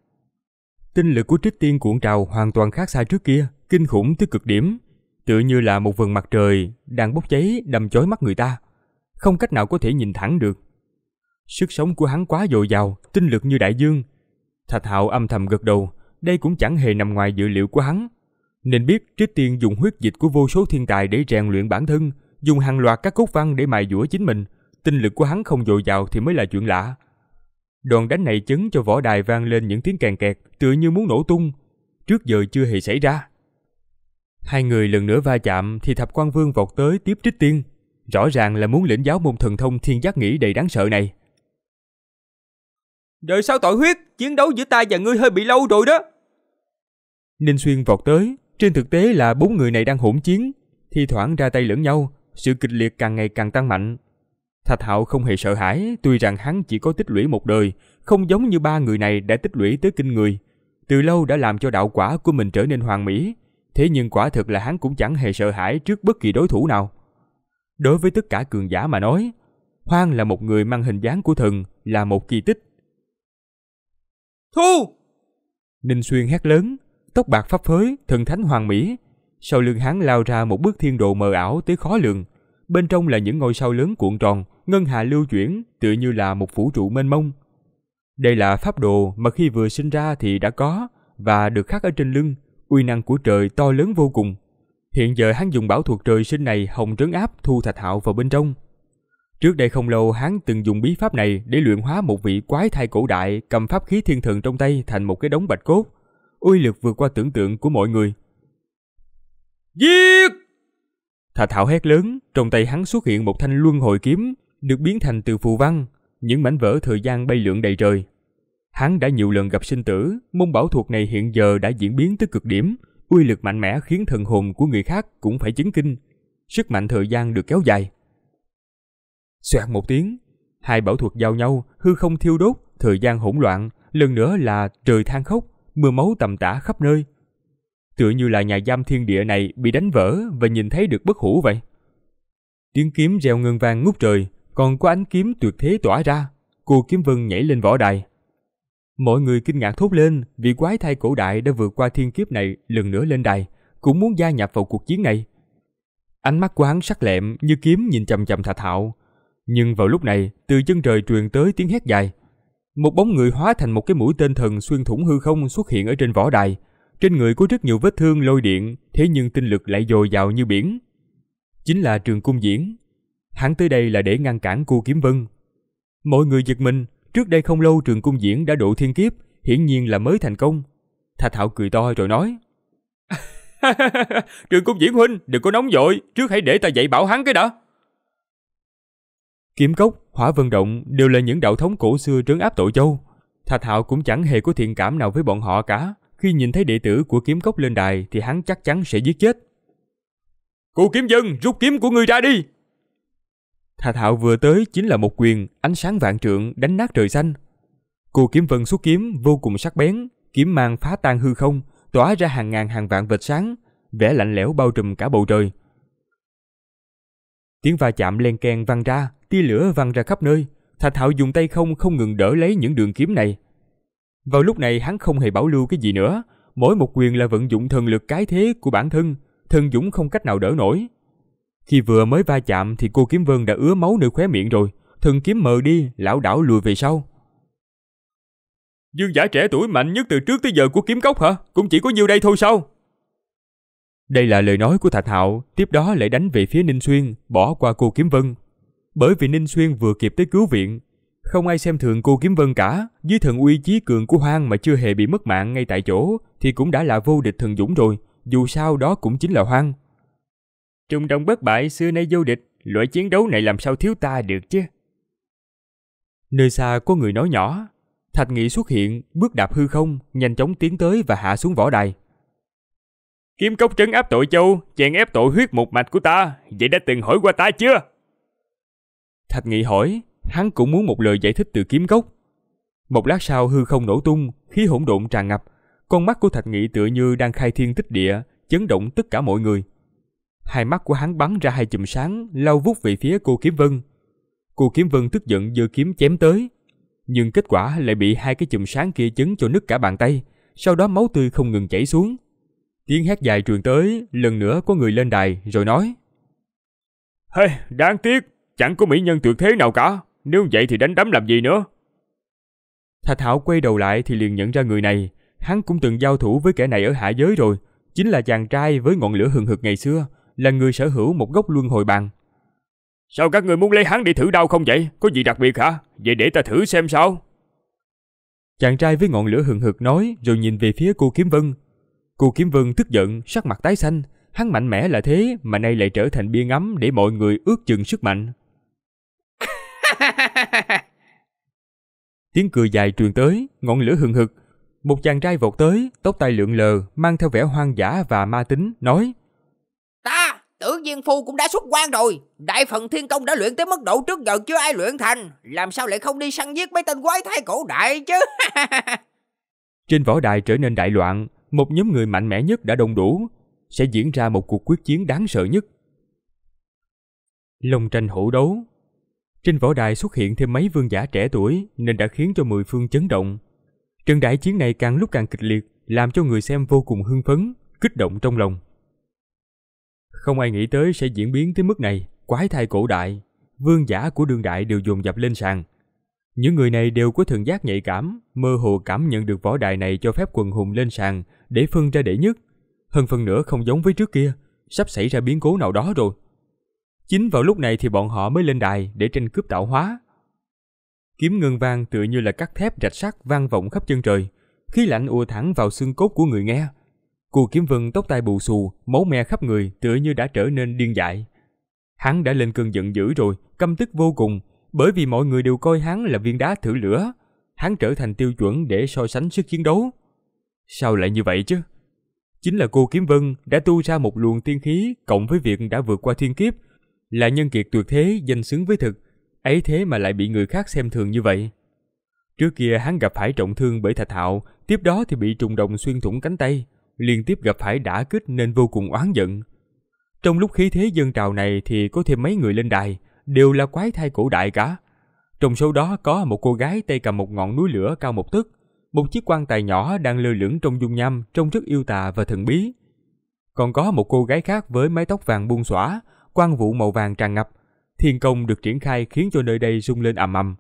Tinh lực của trích tiên cuộn trào hoàn toàn khác xa trước kia, kinh khủng tới cực điểm. Tựa như là một vầng mặt trời đang bốc cháy đâm chói mắt người ta. Không cách nào có thể nhìn thẳng được. Sức sống của hắn quá dồi dào, tinh lực như đại dương. Thạch hạo âm thầm gật đầu, đây cũng chẳng hề nằm ngoài dự liệu của hắn. Nên biết trích tiên dùng huyết dịch của vô số thiên tài để rèn luyện bản thân, dùng hàng loạt các cốt văn để mài dũa chính mình. Tinh lực của hắn không dồi dào thì mới là chuyện lạ. Đòn đánh này chấn cho võ đài vang lên những tiếng càng kẹt, tựa như muốn nổ tung. Trước giờ chưa hề xảy ra. Hai người lần nữa va chạm thì Thập quan Vương vọt tới tiếp Trích Tiên. Rõ ràng là muốn lĩnh giáo môn thần thông thiên giác nghĩ đầy đáng sợ này. Đời sao tội huyết, chiến đấu giữa ta và ngươi hơi bị lâu rồi đó. Ninh Xuyên vọt tới, trên thực tế là bốn người này đang hỗn chiến, thi thoảng ra tay lẫn nhau, sự kịch liệt càng ngày càng tăng mạnh. Thạch Hạo không hề sợ hãi, tuy rằng hắn chỉ có tích lũy một đời, không giống như ba người này đã tích lũy tới kinh người. Từ lâu đã làm cho đạo quả của mình trở nên hoàn mỹ, thế nhưng quả thực là hắn cũng chẳng hề sợ hãi trước bất kỳ đối thủ nào. Đối với tất cả cường giả mà nói, Hoang là một người mang hình dáng của thần, là một kỳ tích. Thu! Ninh Xuyên hét lớn, tóc bạc pháp phới, thần thánh hoàn mỹ. Sau lưng hắn lao ra một bước thiên độ mờ ảo tới khó lường, bên trong là những ngôi sao lớn cuộn tròn, ngân hà lưu chuyển, tựa như là một vũ trụ mênh mông. Đây là pháp đồ mà khi vừa sinh ra thì đã có và được khắc ở trên lưng, uy năng của trời to lớn vô cùng. Hiện giờ hắn dùng bảo thuật trời sinh này hồng trấn áp thu thạch hạo vào bên trong. Trước đây không lâu hắn từng dùng bí pháp này để luyện hóa một vị quái thai cổ đại cầm pháp khí thiên thần trong tay thành một cái đống bạch cốt. Uy lực vượt qua tưởng tượng của mọi người. Giết! Thà Thảo hét lớn, trong tay hắn xuất hiện một thanh luân hồi kiếm, được biến thành từ phù văn, những mảnh vỡ thời gian bay lượn đầy trời. Hắn đã nhiều lần gặp sinh tử, môn bảo thuật này hiện giờ đã diễn biến tới cực điểm, uy lực mạnh mẽ khiến thần hồn của người khác cũng phải chứng kinh. Sức mạnh thời gian được kéo dài. Xoẹt một tiếng, hai bảo thuật giao nhau, hư không thiêu đốt, thời gian hỗn loạn, lần nữa là trời than khóc, mưa máu tầm tã khắp nơi tựa như là nhà giam thiên địa này bị đánh vỡ và nhìn thấy được bất hủ vậy. Tiếng kiếm reo ngân vang ngút trời, còn có ánh kiếm tuyệt thế tỏa ra. Cô Kiếm Vân nhảy lên võ đài. Mọi người kinh ngạc thốt lên vì quái thai cổ đại đã vượt qua thiên kiếp này lần nữa lên đài, cũng muốn gia nhập vào cuộc chiến này. Ánh mắt của hắn sắc lẹm như kiếm nhìn chầm chầm Thạch thạo. Nhưng vào lúc này, từ chân trời truyền tới tiếng hét dài. Một bóng người hóa thành một cái mũi tên thần xuyên thủng hư không xuất hiện ở trên võ đài, trên người có rất nhiều vết thương lôi điện, thế nhưng tinh lực lại dồi dào như biển. Chính là trường cung diễn. Hắn tới đây là để ngăn cản cô Kiếm Vân. Mọi người giật mình, trước đây không lâu trường cung diễn đã độ thiên kiếp, hiển nhiên là mới thành công. Thạch Thảo cười to rồi nói. trường cung diễn huynh, đừng có nóng vội, trước hãy để ta dạy bảo hắn cái đã. Kiếm cốc, hỏa vân động đều là những đạo thống cổ xưa trấn áp tội châu. Thạch Hạo cũng chẳng hề có thiện cảm nào với bọn họ cả, khi nhìn thấy đệ tử của kiếm cốc lên đài thì hắn chắc chắn sẽ giết chết. Cụ kiếm dân, rút kiếm của người ra đi! Thà Thạo vừa tới chính là một quyền, ánh sáng vạn trượng đánh nát trời xanh. Cô kiếm vân xuất kiếm vô cùng sắc bén, kiếm mang phá tan hư không, tỏa ra hàng ngàn hàng vạn vệt sáng, vẻ lạnh lẽo bao trùm cả bầu trời. Tiếng va chạm len keng văng ra, tia lửa văng ra khắp nơi. thạch Thạo dùng tay không không ngừng đỡ lấy những đường kiếm này, vào lúc này hắn không hề bảo lưu cái gì nữa, mỗi một quyền là vận dụng thần lực cái thế của bản thân, thần dũng không cách nào đỡ nổi. Khi vừa mới va chạm thì cô Kiếm Vân đã ứa máu nơi khóe miệng rồi, thần kiếm mờ đi, lão đảo lùi về sau. Dương giả trẻ tuổi mạnh nhất từ trước tới giờ của kiếm cốc hả? Cũng chỉ có nhiêu đây thôi sao? Đây là lời nói của Thạch Hạo, tiếp đó lại đánh về phía Ninh Xuyên, bỏ qua cô Kiếm Vân. Bởi vì Ninh Xuyên vừa kịp tới cứu viện, không ai xem thường cô Kiếm Vân cả, dưới thần uy chí cường của Hoang mà chưa hề bị mất mạng ngay tại chỗ thì cũng đã là vô địch thần dũng rồi, dù sao đó cũng chính là Hoang. Trung Đông bất bại xưa nay vô địch, loại chiến đấu này làm sao thiếu ta được chứ? Nơi xa có người nói nhỏ, Thạch Nghị xuất hiện, bước đạp hư không, nhanh chóng tiến tới và hạ xuống võ đài. Kiếm cốc trấn áp tội châu, chèn ép tội huyết một mạch của ta, vậy đã từng hỏi qua ta chưa? Thạch Nghị hỏi, hắn cũng muốn một lời giải thích từ kiếm gốc. Một lát sau hư không nổ tung, khí hỗn độn tràn ngập, con mắt của Thạch Nghị tựa như đang khai thiên tích địa, chấn động tất cả mọi người. Hai mắt của hắn bắn ra hai chùm sáng, lao vút về phía cô Kiếm Vân. Cô Kiếm Vân tức giận giơ kiếm chém tới, nhưng kết quả lại bị hai cái chùm sáng kia chấn cho nứt cả bàn tay, sau đó máu tươi không ngừng chảy xuống. Tiếng hét dài truyền tới, lần nữa có người lên đài rồi nói: "Hê, hey, đáng tiếc, chẳng có mỹ nhân tuyệt thế nào cả." Nếu vậy thì đánh đấm làm gì nữa? Thạch Thảo quay đầu lại thì liền nhận ra người này. Hắn cũng từng giao thủ với kẻ này ở hạ giới rồi. Chính là chàng trai với ngọn lửa hừng hực ngày xưa, là người sở hữu một gốc luân hồi bàn. Sao các người muốn lấy hắn đi thử đau không vậy? Có gì đặc biệt hả? Vậy để ta thử xem sao. Chàng trai với ngọn lửa hừng hực nói rồi nhìn về phía cô Kiếm Vân. Cô Kiếm Vân tức giận, sắc mặt tái xanh. Hắn mạnh mẽ là thế mà nay lại trở thành bia ngắm để mọi người ước chừng sức mạnh. Tiếng cười dài truyền tới, ngọn lửa hừng hực. Một chàng trai vọt tới, tóc tai lượn lờ, mang theo vẻ hoang dã và ma tính, nói Ta, tưởng viên phu cũng đã xuất quan rồi. Đại phần thiên công đã luyện tới mức độ trước giờ chưa ai luyện thành. Làm sao lại không đi săn giết mấy tên quái thai cổ đại chứ? Trên võ đài trở nên đại loạn, một nhóm người mạnh mẽ nhất đã đông đủ. Sẽ diễn ra một cuộc quyết chiến đáng sợ nhất. Long tranh hổ đấu, trên võ đài xuất hiện thêm mấy vương giả trẻ tuổi nên đã khiến cho mười phương chấn động. Trận đại chiến này càng lúc càng kịch liệt, làm cho người xem vô cùng hưng phấn, kích động trong lòng. Không ai nghĩ tới sẽ diễn biến tới mức này, quái thai cổ đại, vương giả của đương đại đều dồn dập lên sàn. Những người này đều có thần giác nhạy cảm, mơ hồ cảm nhận được võ đài này cho phép quần hùng lên sàn để phân ra đệ nhất. Hơn phần nữa không giống với trước kia, sắp xảy ra biến cố nào đó rồi. Chính vào lúc này thì bọn họ mới lên đài để tranh cướp tạo hóa. Kiếm ngân vang tựa như là cắt thép rạch sắt vang vọng khắp chân trời, khí lạnh ùa thẳng vào xương cốt của người nghe. Cù Kiếm Vân tóc tai bù xù, máu me khắp người tựa như đã trở nên điên dại. Hắn đã lên cơn giận dữ rồi, căm tức vô cùng, bởi vì mọi người đều coi hắn là viên đá thử lửa. Hắn trở thành tiêu chuẩn để so sánh sức chiến đấu. Sao lại như vậy chứ? Chính là cô Kiếm Vân đã tu ra một luồng tiên khí cộng với việc đã vượt qua thiên kiếp là nhân kiệt tuyệt thế danh xứng với thực, ấy thế mà lại bị người khác xem thường như vậy. Trước kia hắn gặp phải trọng thương bởi Thạch Hạo, tiếp đó thì bị trùng đồng xuyên thủng cánh tay, liên tiếp gặp phải đả kích nên vô cùng oán giận. Trong lúc khí thế dân trào này thì có thêm mấy người lên đài, đều là quái thai cổ đại cả. Trong số đó có một cô gái tay cầm một ngọn núi lửa cao một tấc, một chiếc quan tài nhỏ đang lơ lửng trong dung nham trông rất yêu tà và thần bí. Còn có một cô gái khác với mái tóc vàng buông xõa, quang vụ màu vàng tràn ngập. Thiên công được triển khai khiến cho nơi đây rung lên ầm ầm.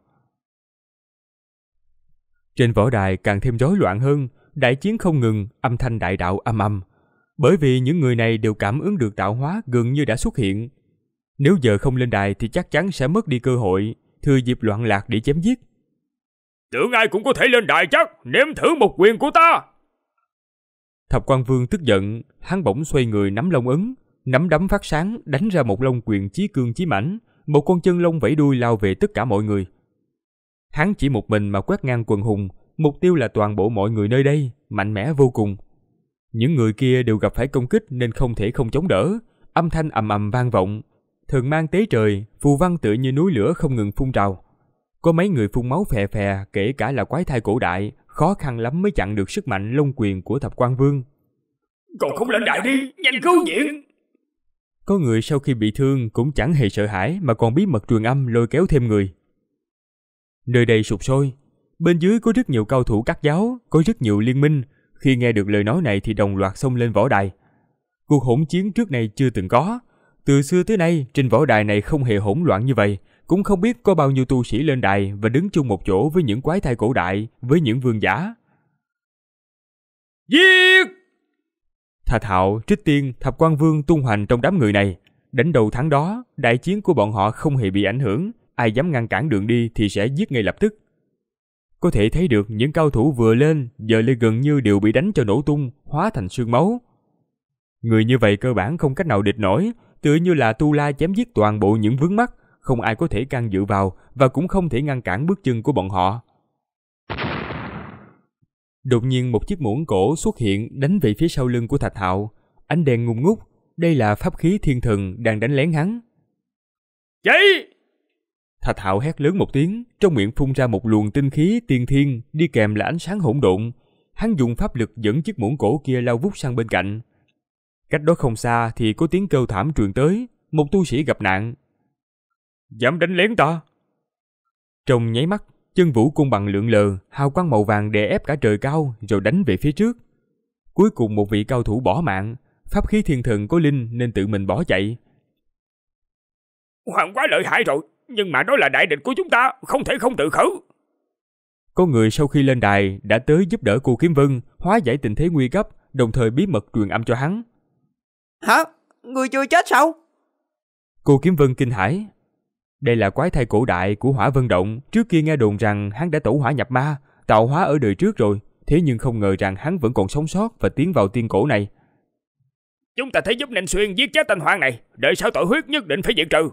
Trên võ đài càng thêm rối loạn hơn, đại chiến không ngừng, âm thanh đại đạo âm ầm. Bởi vì những người này đều cảm ứng được tạo hóa gần như đã xuất hiện. Nếu giờ không lên đài thì chắc chắn sẽ mất đi cơ hội, thừa dịp loạn lạc để chém giết. Tưởng ai cũng có thể lên đài chắc, nếm thử một quyền của ta. Thập quan vương tức giận, hắn bỗng xoay người nắm lông ấn, nắm đấm phát sáng đánh ra một lông quyền chí cương chí mãnh, một con chân lông vẫy đuôi lao về tất cả mọi người. Hắn chỉ một mình mà quét ngang quần hùng, mục tiêu là toàn bộ mọi người nơi đây, mạnh mẽ vô cùng. Những người kia đều gặp phải công kích nên không thể không chống đỡ, âm thanh ầm ầm vang vọng, thường mang tế trời, phù văn tự như núi lửa không ngừng phun trào. Có mấy người phun máu phè phè, kể cả là quái thai cổ đại, khó khăn lắm mới chặn được sức mạnh lông quyền của thập quan vương. Còn không lãnh đại đi, nhanh cứu viện! Có người sau khi bị thương cũng chẳng hề sợ hãi mà còn bí mật truyền âm lôi kéo thêm người. Nơi đây sụp sôi, bên dưới có rất nhiều cao thủ các giáo, có rất nhiều liên minh, khi nghe được lời nói này thì đồng loạt xông lên võ đài. Cuộc hỗn chiến trước này chưa từng có, từ xưa tới nay trên võ đài này không hề hỗn loạn như vậy, cũng không biết có bao nhiêu tu sĩ lên đài và đứng chung một chỗ với những quái thai cổ đại, với những vương giả. Giết! Thà Thạo, Trích Tiên, Thập Quan Vương tung hoành trong đám người này. Đến đầu tháng đó, đại chiến của bọn họ không hề bị ảnh hưởng, ai dám ngăn cản đường đi thì sẽ giết ngay lập tức. Có thể thấy được những cao thủ vừa lên, giờ lên gần như đều bị đánh cho nổ tung, hóa thành xương máu. Người như vậy cơ bản không cách nào địch nổi, tựa như là Tu La chém giết toàn bộ những vướng mắt, không ai có thể can dự vào và cũng không thể ngăn cản bước chân của bọn họ. Đột nhiên một chiếc muỗng cổ xuất hiện đánh về phía sau lưng của Thạch Hạo, ánh đèn ngùn ngút, đây là pháp khí thiên thần đang đánh lén hắn. Chạy! Thạch Hạo hét lớn một tiếng, trong miệng phun ra một luồng tinh khí tiên thiên đi kèm là ánh sáng hỗn độn. Hắn dùng pháp lực dẫn chiếc muỗng cổ kia lao vút sang bên cạnh. Cách đó không xa thì có tiếng kêu thảm truyền tới, một tu sĩ gặp nạn. Dám đánh lén ta? Trong nháy mắt, Chân vũ cung bằng lượng lờ, hào quang màu vàng đè ép cả trời cao rồi đánh về phía trước. Cuối cùng một vị cao thủ bỏ mạng, pháp khí thiên thần có linh nên tự mình bỏ chạy. Hoàng quá lợi hại rồi, nhưng mà đó là đại địch của chúng ta, không thể không tự khử. Có người sau khi lên đài đã tới giúp đỡ cô Kiếm Vân hóa giải tình thế nguy cấp, đồng thời bí mật truyền âm cho hắn. Hả? Người chưa chết sao? Cô Kiếm Vân kinh hãi. Đây là quái thai cổ đại của Hỏa Vân Động, trước kia nghe đồn rằng hắn đã tẩu hỏa nhập ma, tạo hóa ở đời trước rồi, thế nhưng không ngờ rằng hắn vẫn còn sống sót và tiến vào tiên cổ này. Chúng ta thấy giúp Ninh Xuyên giết chết tên hoàng này, đợi sau tội huyết nhất định phải diệt trừ.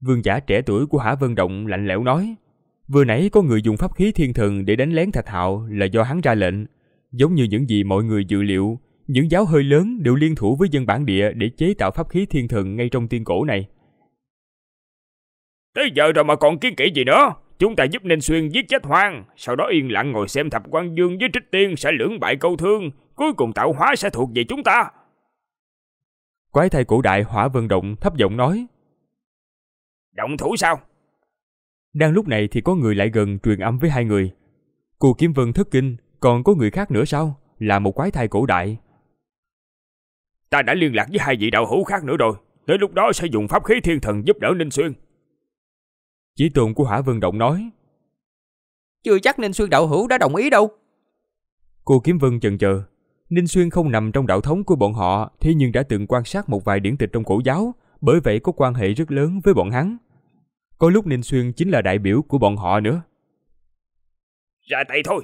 Vương giả trẻ tuổi của Hỏa Vân Động lạnh lẽo nói, vừa nãy có người dùng pháp khí thiên thần để đánh lén Thạch Hạo là do hắn ra lệnh, giống như những gì mọi người dự liệu, những giáo hơi lớn đều liên thủ với dân bản địa để chế tạo pháp khí thiên thần ngay trong tiên cổ này. Tới giờ rồi mà còn kiến kỹ gì nữa Chúng ta giúp Ninh Xuyên giết chết Hoang Sau đó yên lặng ngồi xem Thập quan Dương với Trích Tiên sẽ lưỡng bại câu thương Cuối cùng tạo hóa sẽ thuộc về chúng ta Quái thầy cổ đại hỏa vân động thấp giọng nói Động thủ sao Đang lúc này thì có người lại gần truyền âm với hai người Cù Kiếm Vân thất kinh Còn có người khác nữa sao Là một quái thai cổ đại Ta đã liên lạc với hai vị đạo hữu khác nữa rồi Tới lúc đó sẽ dùng pháp khí thiên thần giúp đỡ Ninh Xuyên chỉ tường của hỏa Vân Động nói. Chưa chắc Ninh Xuyên đạo hữu đã đồng ý đâu. Cô Kiếm Vân chần chờ. Ninh Xuyên không nằm trong đạo thống của bọn họ thế nhưng đã từng quan sát một vài điển tịch trong cổ giáo, bởi vậy có quan hệ rất lớn với bọn hắn. Có lúc Ninh Xuyên chính là đại biểu của bọn họ nữa. Ra tay thôi!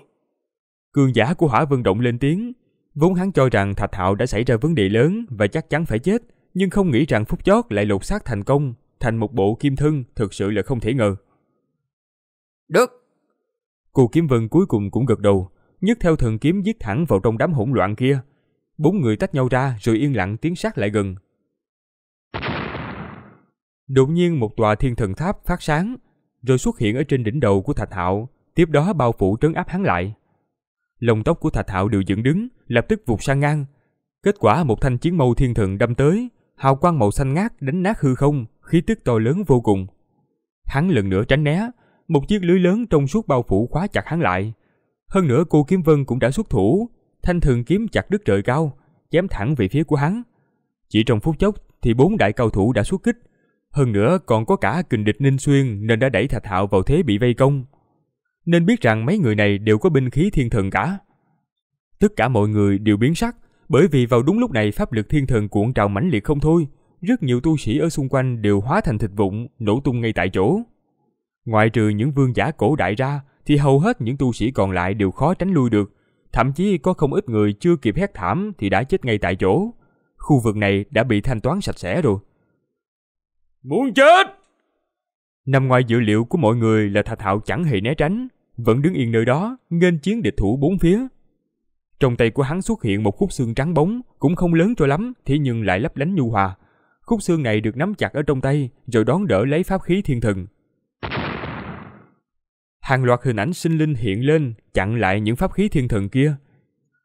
Cường giả của Hỏa Vân Động lên tiếng. Vốn hắn cho rằng Thạch Hạo đã xảy ra vấn đề lớn và chắc chắn phải chết, nhưng không nghĩ rằng phút chót lại lột xác thành công, thành một bộ kim thân thực sự là không thể ngờ. Được. Cù kiếm vân cuối cùng cũng gật đầu, nhấc theo thần kiếm giết thẳng vào trong đám hỗn loạn kia. Bốn người tách nhau ra rồi yên lặng tiến sát lại gần. Đột nhiên một tòa thiên thần tháp phát sáng, rồi xuất hiện ở trên đỉnh đầu của Thạch Hạo, tiếp đó bao phủ trấn áp hắn lại. Lông tóc của Thạch Hạo đều dựng đứng, lập tức vụt sang ngang. Kết quả một thanh chiến mâu thiên thần đâm tới, hào quang màu xanh ngát đánh nát hư không, khí tức to lớn vô cùng. Hắn lần nữa tránh né, một chiếc lưới lớn trong suốt bao phủ khóa chặt hắn lại. Hơn nữa cô Kiếm Vân cũng đã xuất thủ, thanh thường kiếm chặt đứt trời cao, chém thẳng về phía của hắn. Chỉ trong phút chốc thì bốn đại cao thủ đã xuất kích, hơn nữa còn có cả kình địch Ninh Xuyên nên đã đẩy Thạch Hạo vào thế bị vây công. Nên biết rằng mấy người này đều có binh khí thiên thần cả. Tất cả mọi người đều biến sắc, bởi vì vào đúng lúc này pháp lực thiên thần cuộn trào mãnh liệt không thôi, rất nhiều tu sĩ ở xung quanh đều hóa thành thịt vụn, nổ tung ngay tại chỗ. Ngoại trừ những vương giả cổ đại ra, thì hầu hết những tu sĩ còn lại đều khó tránh lui được, thậm chí có không ít người chưa kịp hét thảm thì đã chết ngay tại chỗ. Khu vực này đã bị thanh toán sạch sẽ rồi. Muốn chết! Nằm ngoài dự liệu của mọi người là Thạch Hạo chẳng hề né tránh, vẫn đứng yên nơi đó, nghênh chiến địch thủ bốn phía. Trong tay của hắn xuất hiện một khúc xương trắng bóng, cũng không lớn cho lắm, thế nhưng lại lấp lánh nhu hòa, Khúc xương này được nắm chặt ở trong tay rồi đón đỡ lấy pháp khí thiên thần. Hàng loạt hình ảnh sinh linh hiện lên chặn lại những pháp khí thiên thần kia.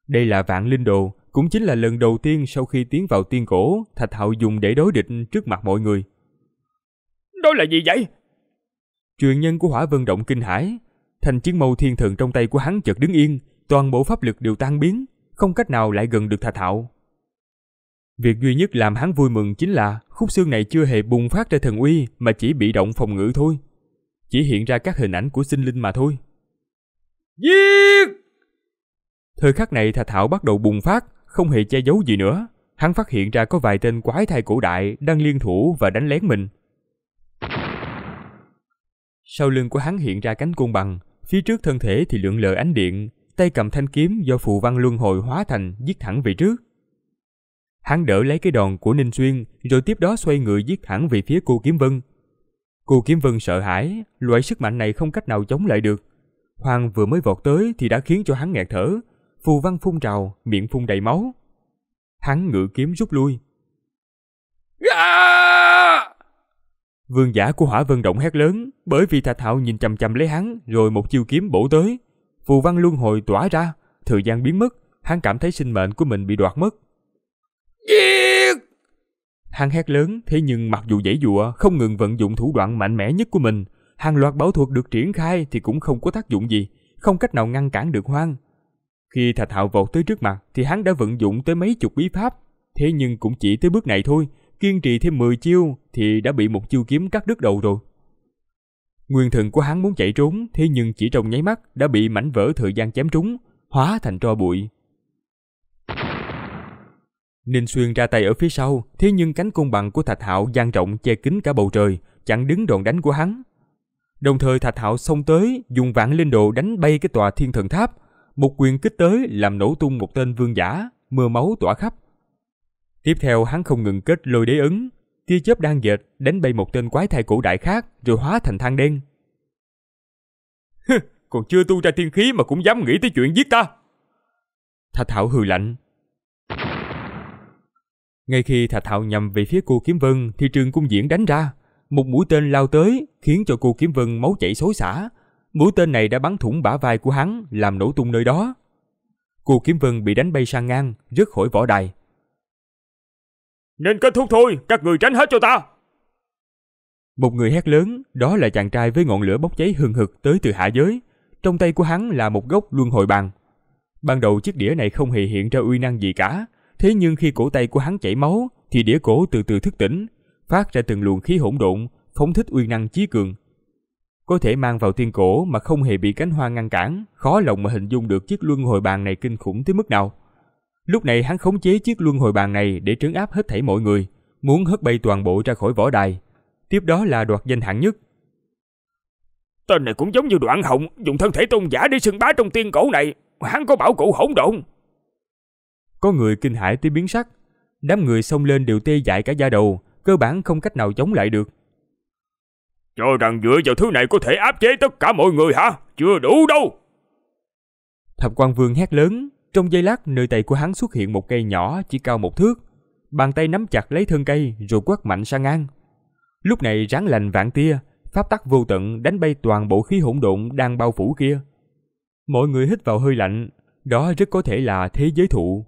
Đây là vạn linh đồ, cũng chính là lần đầu tiên sau khi tiến vào tiên cổ, Thạch Hạo dùng để đối địch trước mặt mọi người. Đó là gì vậy? Truyền nhân của Hỏa Vân Động kinh hãi, thành chiến mâu thiên thần trong tay của hắn chợt đứng yên, toàn bộ pháp lực đều tan biến, không cách nào lại gần được Thạch Hạo. Việc duy nhất làm hắn vui mừng chính là khúc xương này chưa hề bùng phát ra thần uy mà chỉ bị động phòng ngự thôi. Chỉ hiện ra các hình ảnh của sinh linh mà thôi. Giết! Thời khắc này Thạch Thảo bắt đầu bùng phát, không hề che giấu gì nữa. Hắn phát hiện ra có vài tên quái thai cổ đại đang liên thủ và đánh lén mình. Sau lưng của hắn hiện ra cánh côn bằng, phía trước thân thể thì lượn lờ ánh điện, tay cầm thanh kiếm do phù văn luân hồi hóa thành giết thẳng về trước. Hắn đỡ lấy cái đòn của Ninh Xuyên rồi tiếp đó xoay người giết thẳng về phía cô Kiếm Vân. Cô Kiếm Vân sợ hãi, loại sức mạnh này không cách nào chống lại được. Hoàng vừa mới vọt tới thì đã khiến cho hắn nghẹt thở, phù văn phun trào, miệng phun đầy máu. Hắn ngự kiếm rút lui. À! Vương giả của hỏa vân động hét lớn bởi vì Thạch Hạo nhìn chầm chầm lấy hắn rồi một chiêu kiếm bổ tới. Phù văn luân hồi tỏa ra, thời gian biến mất, hắn cảm thấy sinh mệnh của mình bị đoạt mất. Giết! Hắn hét lớn, thế nhưng mặc dù dãy dụa, không ngừng vận dụng thủ đoạn mạnh mẽ nhất của mình, hàng loạt bảo thuật được triển khai thì cũng không có tác dụng gì, không cách nào ngăn cản được Hoang. Khi Thạch Hạo vọt tới trước mặt thì hắn đã vận dụng tới mấy chục bí pháp, thế nhưng cũng chỉ tới bước này thôi, kiên trì thêm 10 chiêu thì đã bị một chiêu kiếm cắt đứt đầu rồi. Nguyên thần của hắn muốn chạy trốn, thế nhưng chỉ trong nháy mắt đã bị mảnh vỡ thời gian chém trúng, hóa thành tro bụi, Ninh Xuyên ra tay ở phía sau, thế nhưng cánh cung bằng của Thạch Hạo dang rộng che kín cả bầu trời, chặn đứng đòn đánh của hắn. Đồng thời Thạch Hạo xông tới, dùng vạn linh độ đánh bay cái tòa thiên thần tháp, một quyền kích tới làm nổ tung một tên vương giả, mưa máu tỏa khắp. Tiếp theo hắn không ngừng kết lôi đế ứng, tia chớp đang dệt đánh bay một tên quái thai cổ đại khác rồi hóa thành than đen. còn chưa tu ra thiên khí mà cũng dám nghĩ tới chuyện giết ta. Thạch Hạo hừ lạnh, ngay khi Thạch Hạo nhằm về phía cô Kiếm Vân thì Trường Cung Diễn đánh ra. Một mũi tên lao tới khiến cho cô Kiếm Vân máu chảy xối xả. Mũi tên này đã bắn thủng bả vai của hắn làm nổ tung nơi đó. Cô Kiếm Vân bị đánh bay sang ngang, rớt khỏi võ đài. Nên kết thúc thôi, các người tránh hết cho ta. Một người hét lớn, đó là chàng trai với ngọn lửa bốc cháy hừng hực tới từ hạ giới. Trong tay của hắn là một gốc luân hồi bàn. Ban đầu chiếc đĩa này không hề hiện ra uy năng gì cả, Thế nhưng khi cổ tay của hắn chảy máu, thì đĩa cổ từ từ thức tỉnh, phát ra từng luồng khí hỗn độn, phóng thích uy năng chí cường. Có thể mang vào tiên cổ mà không hề bị cánh hoa ngăn cản, khó lòng mà hình dung được chiếc luân hồi bàn này kinh khủng tới mức nào. Lúc này hắn khống chế chiếc luân hồi bàn này để trấn áp hết thảy mọi người, muốn hất bay toàn bộ ra khỏi võ đài. Tiếp đó là đoạt danh hạng nhất. Tên này cũng giống như đoạn hồng, dùng thân thể tôn giả để sừng bá trong tiên cổ này, hắn có bảo cụ hỗn độn. Có người kinh hãi tới biến sắc. Đám người xông lên đều tê dại cả da đầu, cơ bản không cách nào chống lại được. Cho rằng dựa vào thứ này có thể áp chế tất cả mọi người hả? Chưa đủ đâu! Thập quan vương hét lớn, trong giây lát nơi tay của hắn xuất hiện một cây nhỏ chỉ cao một thước. Bàn tay nắm chặt lấy thân cây rồi quất mạnh sang ngang. Lúc này ráng lành vạn tia, pháp tắc vô tận đánh bay toàn bộ khí hỗn độn đang bao phủ kia. Mọi người hít vào hơi lạnh, đó rất có thể là thế giới thụ.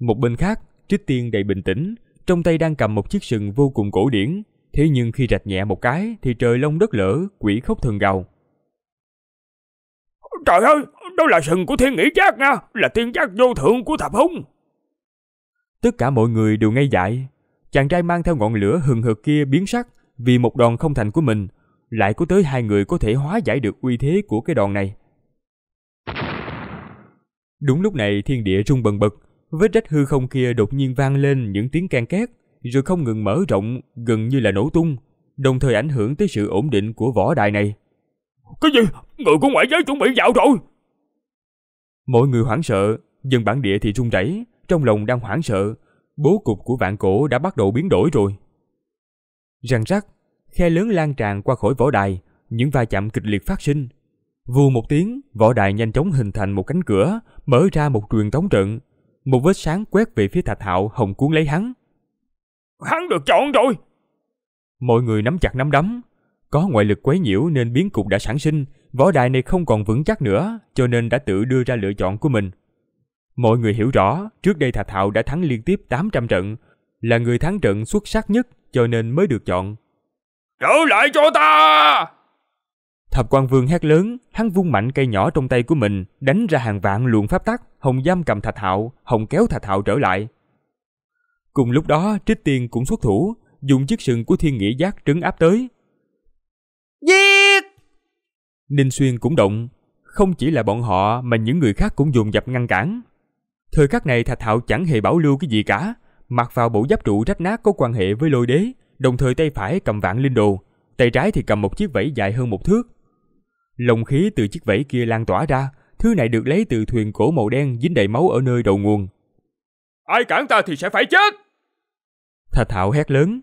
Một bên khác, Trích Tiên đầy bình tĩnh, trong tay đang cầm một chiếc sừng vô cùng cổ điển, thế nhưng khi rạch nhẹ một cái thì trời lông đất lở, quỷ khóc thần gào. Trời ơi, đó là sừng của thiên nghĩ giác nha, là tiên giác vô thượng của thập hung. Tất cả mọi người đều ngây dại, chàng trai mang theo ngọn lửa hừng hực kia biến sắc vì một đòn không thành của mình, lại có tới hai người có thể hóa giải được uy thế của cái đòn này. Đúng lúc này thiên địa rung bần bật, Vết rách hư không kia đột nhiên vang lên những tiếng can két, rồi không ngừng mở rộng, gần như là nổ tung, đồng thời ảnh hưởng tới sự ổn định của võ đài này. Cái gì? Người của ngoại giới chuẩn bị vào rồi! Mọi người hoảng sợ, dân bản địa thì run rẩy, trong lòng đang hoảng sợ, bố cục của vạn cổ đã bắt đầu biến đổi rồi. Răng rắc, khe lớn lan tràn qua khỏi võ đài, những va chạm kịch liệt phát sinh. Vù một tiếng, võ đài nhanh chóng hình thành một cánh cửa, mở ra một truyền tống trận một vết sáng quét về phía Thạch Hạo hồng cuốn lấy hắn. Hắn được chọn rồi! Mọi người nắm chặt nắm đấm. Có ngoại lực quấy nhiễu nên biến cục đã sản sinh, võ đài này không còn vững chắc nữa, cho nên đã tự đưa ra lựa chọn của mình. Mọi người hiểu rõ, trước đây Thạch Hạo đã thắng liên tiếp 800 trận, là người thắng trận xuất sắc nhất cho nên mới được chọn. Trở lại cho ta! Thập quan vương hét lớn, hắn vung mạnh cây nhỏ trong tay của mình, đánh ra hàng vạn luồng pháp tắc, hồng giam cầm thạch hạo, hồng kéo thạch hạo trở lại. Cùng lúc đó, Trích Tiên cũng xuất thủ, dùng chiếc sừng của thiên nghĩa giác trấn áp tới. Giết! Ninh Xuyên cũng động, không chỉ là bọn họ mà những người khác cũng dùng dập ngăn cản. Thời khắc này Thạch Hạo chẳng hề bảo lưu cái gì cả, mặc vào bộ giáp trụ rách nát có quan hệ với lôi đế, đồng thời tay phải cầm vạn linh đồ, tay trái thì cầm một chiếc vẫy dài hơn một thước, Lồng khí từ chiếc vẫy kia lan tỏa ra, thứ này được lấy từ thuyền cổ màu đen dính đầy máu ở nơi đầu nguồn. Ai cản ta thì sẽ phải chết! Thạch Thạo hét lớn.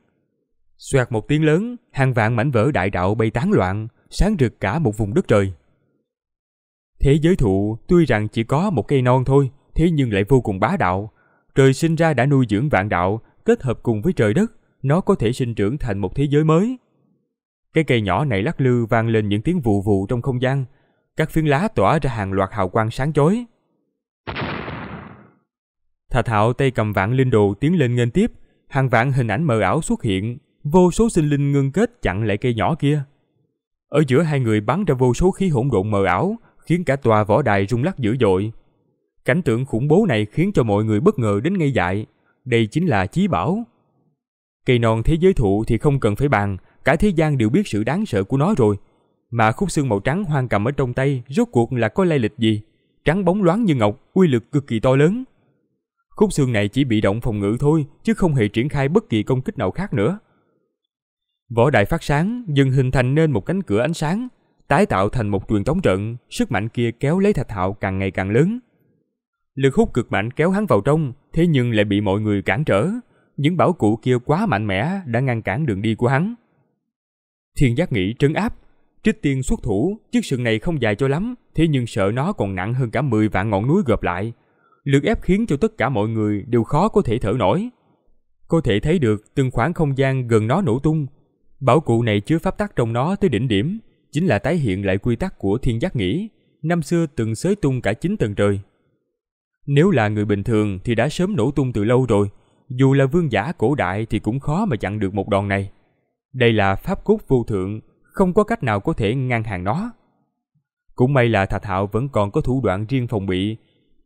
Xoẹt một tiếng lớn, hàng vạn mảnh vỡ đại đạo bay tán loạn, sáng rực cả một vùng đất trời. Thế giới thụ tuy rằng chỉ có một cây non thôi, thế nhưng lại vô cùng bá đạo. Trời sinh ra đã nuôi dưỡng vạn đạo, kết hợp cùng với trời đất, nó có thể sinh trưởng thành một thế giới mới. Cái cây nhỏ này lắc lư vang lên những tiếng vụ vụ trong không gian. Các phiến lá tỏa ra hàng loạt hào quang sáng chói. Thà thạo tay cầm vạn linh đồ tiến lên nghênh tiếp, hàng vạn hình ảnh mờ ảo xuất hiện, vô số sinh linh ngưng kết chặn lại cây nhỏ kia. Ở giữa hai người bắn ra vô số khí hỗn độn mờ ảo, khiến cả tòa võ đài rung lắc dữ dội. Cảnh tượng khủng bố này khiến cho mọi người bất ngờ đến ngây dại. Đây chính là chí bảo. Cây non thế giới thụ thì không cần phải bàn, cả thế gian đều biết sự đáng sợ của nó rồi. Mà khúc xương màu trắng hoang cầm ở trong tay rốt cuộc là có lai lịch gì? Trắng bóng loáng như ngọc, uy lực cực kỳ to lớn. Khúc xương này chỉ bị động phòng ngự thôi, chứ không hề triển khai bất kỳ công kích nào khác nữa. Võ đại phát sáng, dần hình thành nên một cánh cửa ánh sáng, tái tạo thành một truyền tống trận, sức mạnh kia kéo lấy Thạch Hạo càng ngày càng lớn. Lực hút cực mạnh kéo hắn vào trong, thế nhưng lại bị mọi người cản trở, những bảo cụ kia quá mạnh mẽ đã ngăn cản đường đi của hắn. Thiên giác nghĩ trấn áp. Trích tiên xuất thủ, chiếc sừng này không dài cho lắm, thế nhưng sợ nó còn nặng hơn cả 10 vạn ngọn núi gộp lại. Lực ép khiến cho tất cả mọi người đều khó có thể thở nổi. Có thể thấy được từng khoảng không gian gần nó nổ tung. Bảo cụ này chứa pháp tắc trong nó tới đỉnh điểm, chính là tái hiện lại quy tắc của thiên giác nghĩ, năm xưa từng xới tung cả chín tầng trời. Nếu là người bình thường thì đã sớm nổ tung từ lâu rồi, dù là vương giả cổ đại thì cũng khó mà chặn được một đòn này. Đây là pháp cốt vô thượng, không có cách nào có thể ngăn hàng nó. Cũng may là Thạch Hạo vẫn còn có thủ đoạn riêng phòng bị,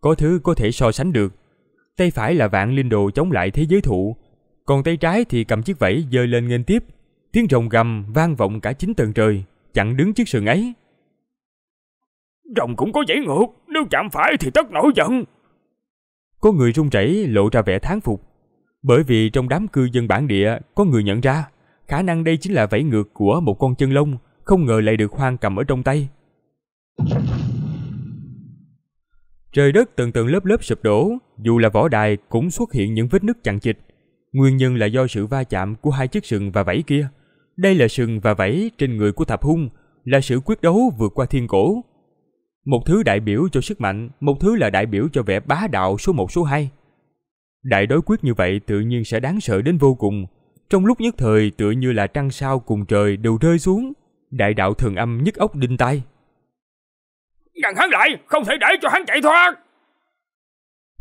có thứ có thể so sánh được. Tay phải là vạn linh đồ chống lại thế giới thụ, còn tay trái thì cầm chiếc vẫy giơ lên nghênh tiếp. Tiếng rồng gầm vang vọng cả chín tầng trời, chặn đứng chiếc sừng ấy. Rồng cũng có dãy ngược, nếu chạm phải thì tất nổi giận. Có người rung rẩy lộ ra vẻ thán phục, bởi vì trong đám cư dân bản địa có người nhận ra Khả năng đây chính là vẫy ngược của một con chân lông, không ngờ lại được hoang cầm ở trong tay. Trời đất từng tầng lớp lớp sụp đổ, dù là võ đài cũng xuất hiện những vết nứt chằng chịt. Nguyên nhân là do sự va chạm của hai chiếc sừng và vẫy kia. Đây là sừng và vẫy trên người của thập hung, là sự quyết đấu vượt qua thiên cổ. Một thứ đại biểu cho sức mạnh, một thứ là đại biểu cho vẻ bá đạo số 1 số 2. Đại đối quyết như vậy tự nhiên sẽ đáng sợ đến vô cùng, trong lúc nhất thời tựa như là trăng sao cùng trời đều rơi xuống, đại đạo thường âm nhức ốc đinh tay Ngăn hắn lại, không thể để cho hắn chạy thoát.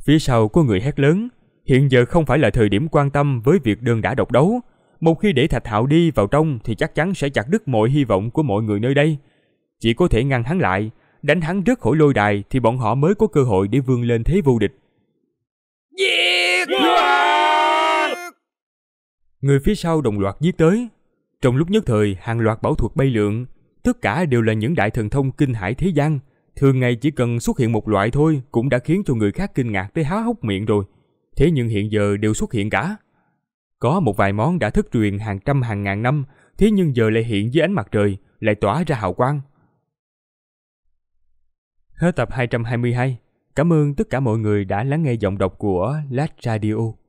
Phía sau có người hét lớn, hiện giờ không phải là thời điểm quan tâm với việc đơn đã độc đấu. Một khi để Thạch Hạo đi vào trong thì chắc chắn sẽ chặt đứt mọi hy vọng của mọi người nơi đây. Chỉ có thể ngăn hắn lại, đánh hắn rớt khỏi lôi đài thì bọn họ mới có cơ hội để vươn lên thế vô địch. Giết! Yeah! Người phía sau đồng loạt giết tới. Trong lúc nhất thời, hàng loạt bảo thuật bay lượn, tất cả đều là những đại thần thông kinh hải thế gian. Thường ngày chỉ cần xuất hiện một loại thôi cũng đã khiến cho người khác kinh ngạc tới há hốc miệng rồi. Thế nhưng hiện giờ đều xuất hiện cả. Có một vài món đã thất truyền hàng trăm hàng ngàn năm, thế nhưng giờ lại hiện dưới ánh mặt trời, lại tỏa ra hào quang. Hết tập 222. Cảm ơn tất cả mọi người đã lắng nghe giọng đọc của Lát Radio.